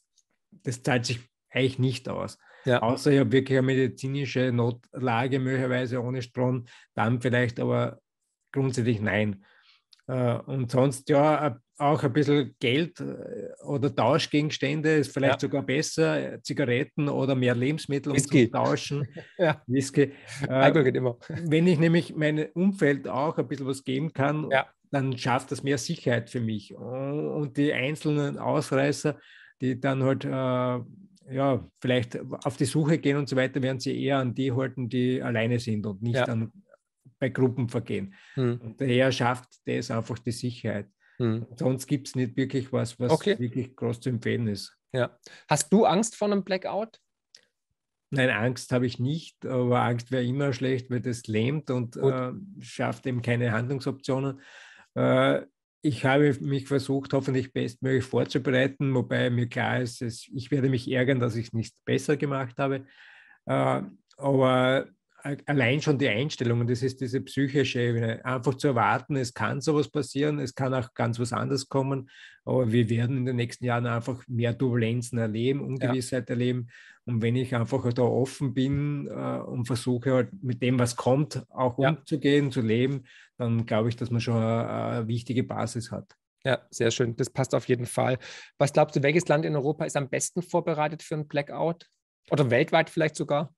das zahlt sich eigentlich nicht aus. Ja. Außer ich habe wirklich eine medizinische Notlage, möglicherweise ohne Strom, dann vielleicht, aber grundsätzlich nein. Äh, und sonst ja, äh, auch ein bisschen Geld äh, oder Tauschgegenstände ist vielleicht ja. sogar besser, Zigaretten oder mehr Lebensmittel um zu tauschen. ja. Whisky. Äh, geht immer. Wenn ich nämlich meinem Umfeld auch ein bisschen was geben kann, ja. dann schafft das mehr Sicherheit für mich. Und die einzelnen Ausreißer, die dann halt äh, ja, vielleicht auf die Suche gehen und so weiter, werden sie eher an die halten, die alleine sind und nicht ja. an, bei Gruppen vergehen. Hm. Und daher schafft das einfach die Sicherheit. Hm. Sonst gibt es nicht wirklich was, was okay. wirklich groß zu empfehlen ist.
Ja. Hast du Angst vor einem Blackout?
Nein, Angst habe ich nicht, aber Angst wäre immer schlecht, weil das lähmt und äh, schafft eben keine Handlungsoptionen. Äh, ich habe mich versucht, hoffentlich bestmöglich vorzubereiten, wobei mir klar ist, es, ich werde mich ärgern, dass ich es nicht besser gemacht habe. Äh, aber äh, allein schon die Einstellung, und das ist diese psychische Ebene, einfach zu erwarten, es kann sowas passieren, es kann auch ganz was anderes kommen, aber wir werden in den nächsten Jahren einfach mehr Turbulenzen erleben, Ungewissheit ja. erleben und wenn ich einfach da offen bin äh, und versuche halt mit dem, was kommt, auch ja. umzugehen,
zu leben, dann glaube ich, dass man schon eine, äh, eine wichtige Basis hat. Ja, sehr schön. Das passt auf jeden Fall. Was glaubst du, welches Land in Europa ist am besten vorbereitet für einen Blackout? Oder weltweit vielleicht sogar?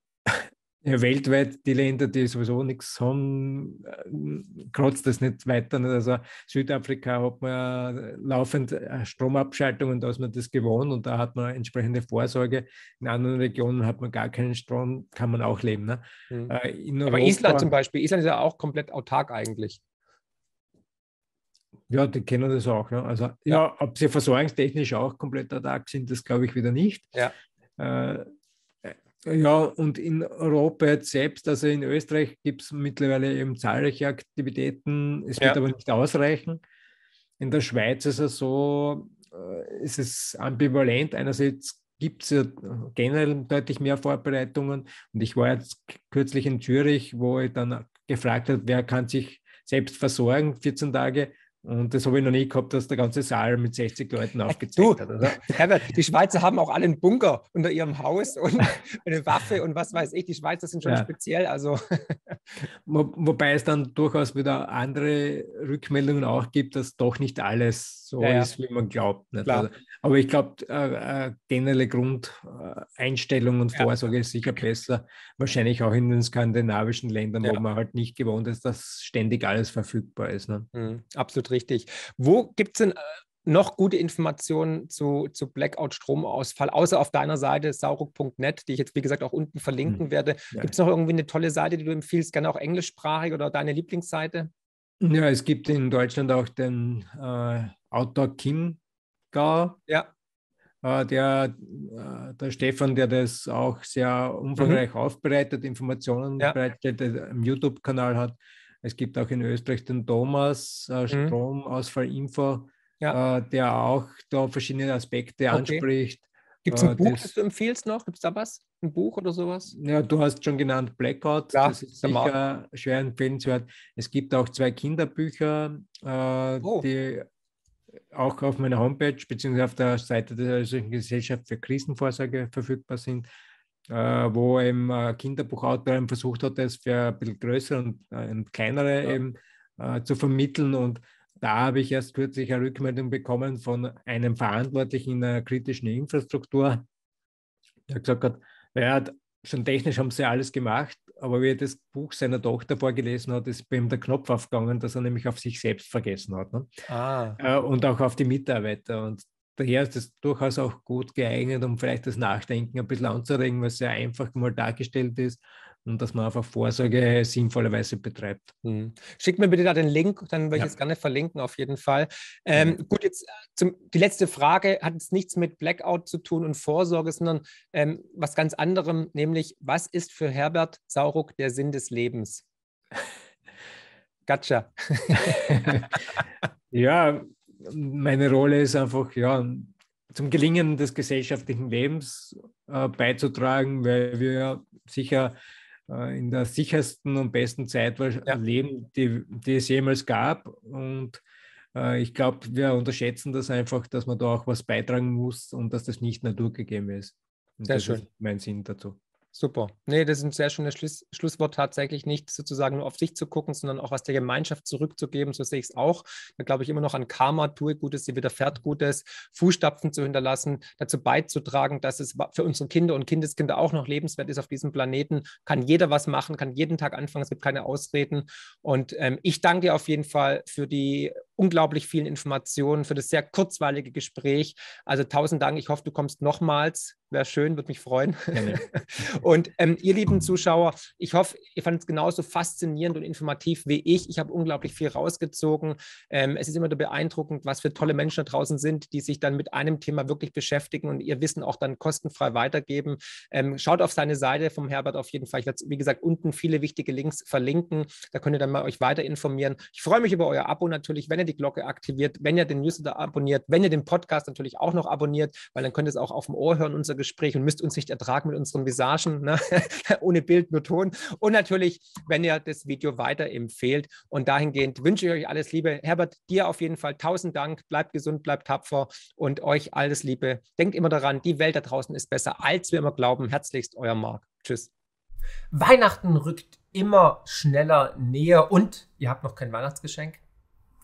Ja, weltweit die Länder, die sowieso nichts haben, äh, kratzt das nicht weiter. Also Südafrika hat man laufend äh, Stromabschaltungen, da ist man das gewohnt und da hat man entsprechende Vorsorge. In anderen Regionen hat man gar keinen Strom, kann man auch leben. Ne? Mhm. Europa, äh, Aber Island zum
Beispiel, Island ist ja auch komplett autark eigentlich.
Ja, die kennen das auch. Ne? Also ja. ja, ob sie versorgungstechnisch auch komplett autark sind, das glaube ich wieder nicht. Ja. Äh, ja, und in Europa selbst, also in Österreich gibt es mittlerweile eben zahlreiche Aktivitäten, es wird ja. aber nicht ausreichen. In der Schweiz ist es so, äh, es ist ambivalent. Einerseits gibt es ja generell deutlich mehr Vorbereitungen. Und ich war jetzt kürzlich in Zürich, wo ich dann gefragt habe, wer kann sich selbst versorgen, 14 Tage. Und das habe ich noch nie gehabt, dass der ganze Saal mit
60 Leuten äh, aufgezeigt du, hat. Oder? Herbert, die Schweizer haben auch alle einen Bunker unter ihrem Haus und eine Waffe und was weiß ich. Die Schweizer sind schon ja. speziell. Also. Wo, wobei es
dann durchaus wieder andere Rückmeldungen auch gibt, dass doch nicht alles so ja, ja. ist, wie man glaubt. Also, aber ich glaube, äh, äh, generelle Grundeinstellung äh, und Vorsorge ist sicher besser. Wahrscheinlich auch in den skandinavischen Ländern, wo man halt nicht gewohnt ist, dass ständig alles verfügbar ist. Ne?
Mhm, absolut richtig. Wo gibt es denn äh, noch gute Informationen zu, zu Blackout-Stromausfall, außer auf deiner Seite sauruck.net, die ich jetzt, wie gesagt, auch unten verlinken hm. werde. Gibt es noch irgendwie eine tolle Seite, die du empfiehlst, gerne auch englischsprachig oder deine Lieblingsseite?
Ja, es gibt in Deutschland auch den äh, Autor Kim Gao. Ja. Äh, der, äh, der Stefan, der das auch sehr umfangreich mhm. aufbereitet, Informationen ja. bereitstellt, im YouTube-Kanal hat. Es gibt auch in Österreich den Thomas äh, mhm. Stromausfall-Info, ja. Äh, der auch da verschiedene Aspekte okay. anspricht. Gibt es ein äh, Buch, das,
das, du empfiehlst
noch? Gibt es da was? Ein Buch oder sowas? Ja, du hast schon genannt Blackout. Ja, das ist sicher schwer empfehlenswert. Es gibt auch zwei Kinderbücher, äh, oh. die auch auf meiner Homepage bzw. auf der Seite der Österreichischen Gesellschaft für Krisenvorsorge verfügbar sind, äh, wo eben äh, Kinderbuchautor eben versucht hat, das für ein bisschen größere und, äh, kleinere ja. eben äh, zu vermitteln. Und da habe ich erst kürzlich eine Rückmeldung bekommen von einem Verantwortlichen in der kritischen Infrastruktur, der gesagt hat, ja, schon technisch haben sie alles gemacht, aber wie er das Buch seiner Tochter vorgelesen hat, ist bei ihm der Knopf aufgegangen, dass er nämlich auf sich selbst vergessen hat. Ne? Ah. Äh, und auch auf die Mitarbeiter. Und daher ist es durchaus auch gut geeignet, um vielleicht das Nachdenken ein bisschen anzuregen, was sehr einfach mal dargestellt ist und dass man einfach Vorsorge sinnvollerweise betreibt. Mhm.
Schick mir bitte da den Link, dann würde ja. ich es gerne verlinken auf jeden Fall. Ähm, mhm. Gut, jetzt äh, zum, die letzte Frage hat jetzt nichts mit Blackout zu tun und Vorsorge, sondern ähm, was ganz anderem, nämlich was ist für Herbert Sauruck der Sinn des Lebens? Gatscha.
ja, meine Rolle ist einfach, ja, zum Gelingen des gesellschaftlichen Lebens äh, beizutragen, weil wir sicher äh, in der sichersten und besten Zeit ja. leben, die, die, es jemals gab. Und äh, ich glaube, wir unterschätzen das einfach, dass man da auch was beitragen muss und dass das nicht naturgegeben ist. Und Sehr das schön. ist mein Sinn dazu. Super.
Nee, das ist ein sehr schönes Schluss, Schlusswort, tatsächlich nicht sozusagen nur auf sich zu gucken, sondern auch was der Gemeinschaft zurückzugeben. So sehe ich es auch. Da glaube ich immer noch an Karma, tue Gutes, sie widerfährt Gutes, Fußstapfen zu hinterlassen, dazu beizutragen, dass es für unsere Kinder und Kindeskinder auch noch lebenswert ist auf diesem Planeten. Kann jeder was machen, kann jeden Tag anfangen, es gibt keine Ausreden. Und ähm, ich danke dir auf jeden Fall für die unglaublich vielen Informationen, für das sehr kurzweilige Gespräch. Also tausend Dank. Ich hoffe, du kommst nochmals. Wäre schön, würde mich freuen. Ja, ja. Und ähm, ihr lieben Zuschauer, ich hoffe, ihr fandet es genauso faszinierend und informativ wie ich. Ich habe unglaublich viel rausgezogen. Ähm, es ist immer so beeindruckend, was für tolle Menschen da draußen sind, die sich dann mit einem Thema wirklich beschäftigen und ihr Wissen auch dann kostenfrei weitergeben. Ähm, schaut auf seine Seite vom Herbert auf jeden Fall. Ich werde, wie gesagt, unten viele wichtige Links verlinken. Da könnt ihr dann mal euch weiter informieren. Ich freue mich über euer Abo natürlich, wenn ihr die Glocke aktiviert, wenn ihr den Newsletter abonniert, wenn ihr den Podcast natürlich auch noch abonniert, weil dann könnt ihr es auch auf dem Ohr hören, unser Gespräch und müsst uns nicht ertragen mit unseren Visagen ne? ohne Bild, nur Ton. Und natürlich, wenn ihr das Video weiterempfehlt. Und dahingehend wünsche ich euch alles Liebe. Herbert, dir auf jeden Fall tausend Dank. Bleibt gesund, bleibt tapfer und euch alles Liebe. Denkt immer daran, die Welt da draußen ist besser, als wir immer glauben. Herzlichst, euer Marc. Tschüss. Weihnachten rückt immer schneller näher und ihr habt noch kein Weihnachtsgeschenk?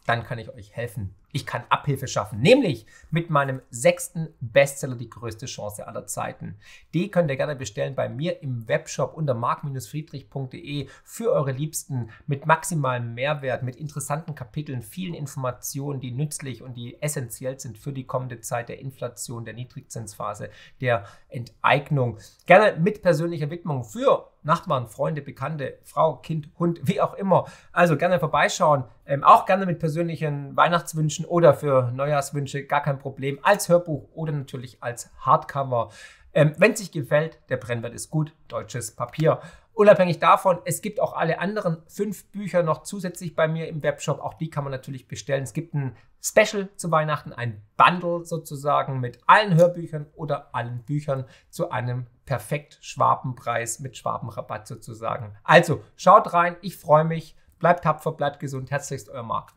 Dann kann ich euch helfen ich kann Abhilfe schaffen, nämlich mit meinem sechsten Bestseller Die größte Chance aller Zeiten. Die könnt ihr gerne bestellen bei mir im Webshop unter mark-friedrich.de für eure Liebsten mit maximalem Mehrwert, mit interessanten Kapiteln, vielen Informationen, die nützlich und die essentiell sind für die kommende Zeit der Inflation, der Niedrigzinsphase, der Enteignung. Gerne mit persönlicher Widmung für Nachbarn, Freunde, Bekannte, Frau, Kind, Hund, wie auch immer. Also gerne vorbeischauen. Ähm, auch gerne mit persönlichen Weihnachtswünschen oder für Neujahrswünsche, gar kein Problem. Als Hörbuch oder natürlich als Hardcover. Ähm, Wenn es sich gefällt, der Brennwert ist gut, deutsches Papier. Unabhängig davon, es gibt auch alle anderen fünf Bücher noch zusätzlich bei mir im Webshop. Auch die kann man natürlich bestellen. Es gibt ein Special zu Weihnachten, ein Bundle sozusagen mit allen Hörbüchern oder allen Büchern zu einem perfekt Schwabenpreis mit Schwabenrabatt sozusagen. Also schaut rein, ich freue mich. Bleibt tapfer, bleibt gesund. Herzlichst euer Marc.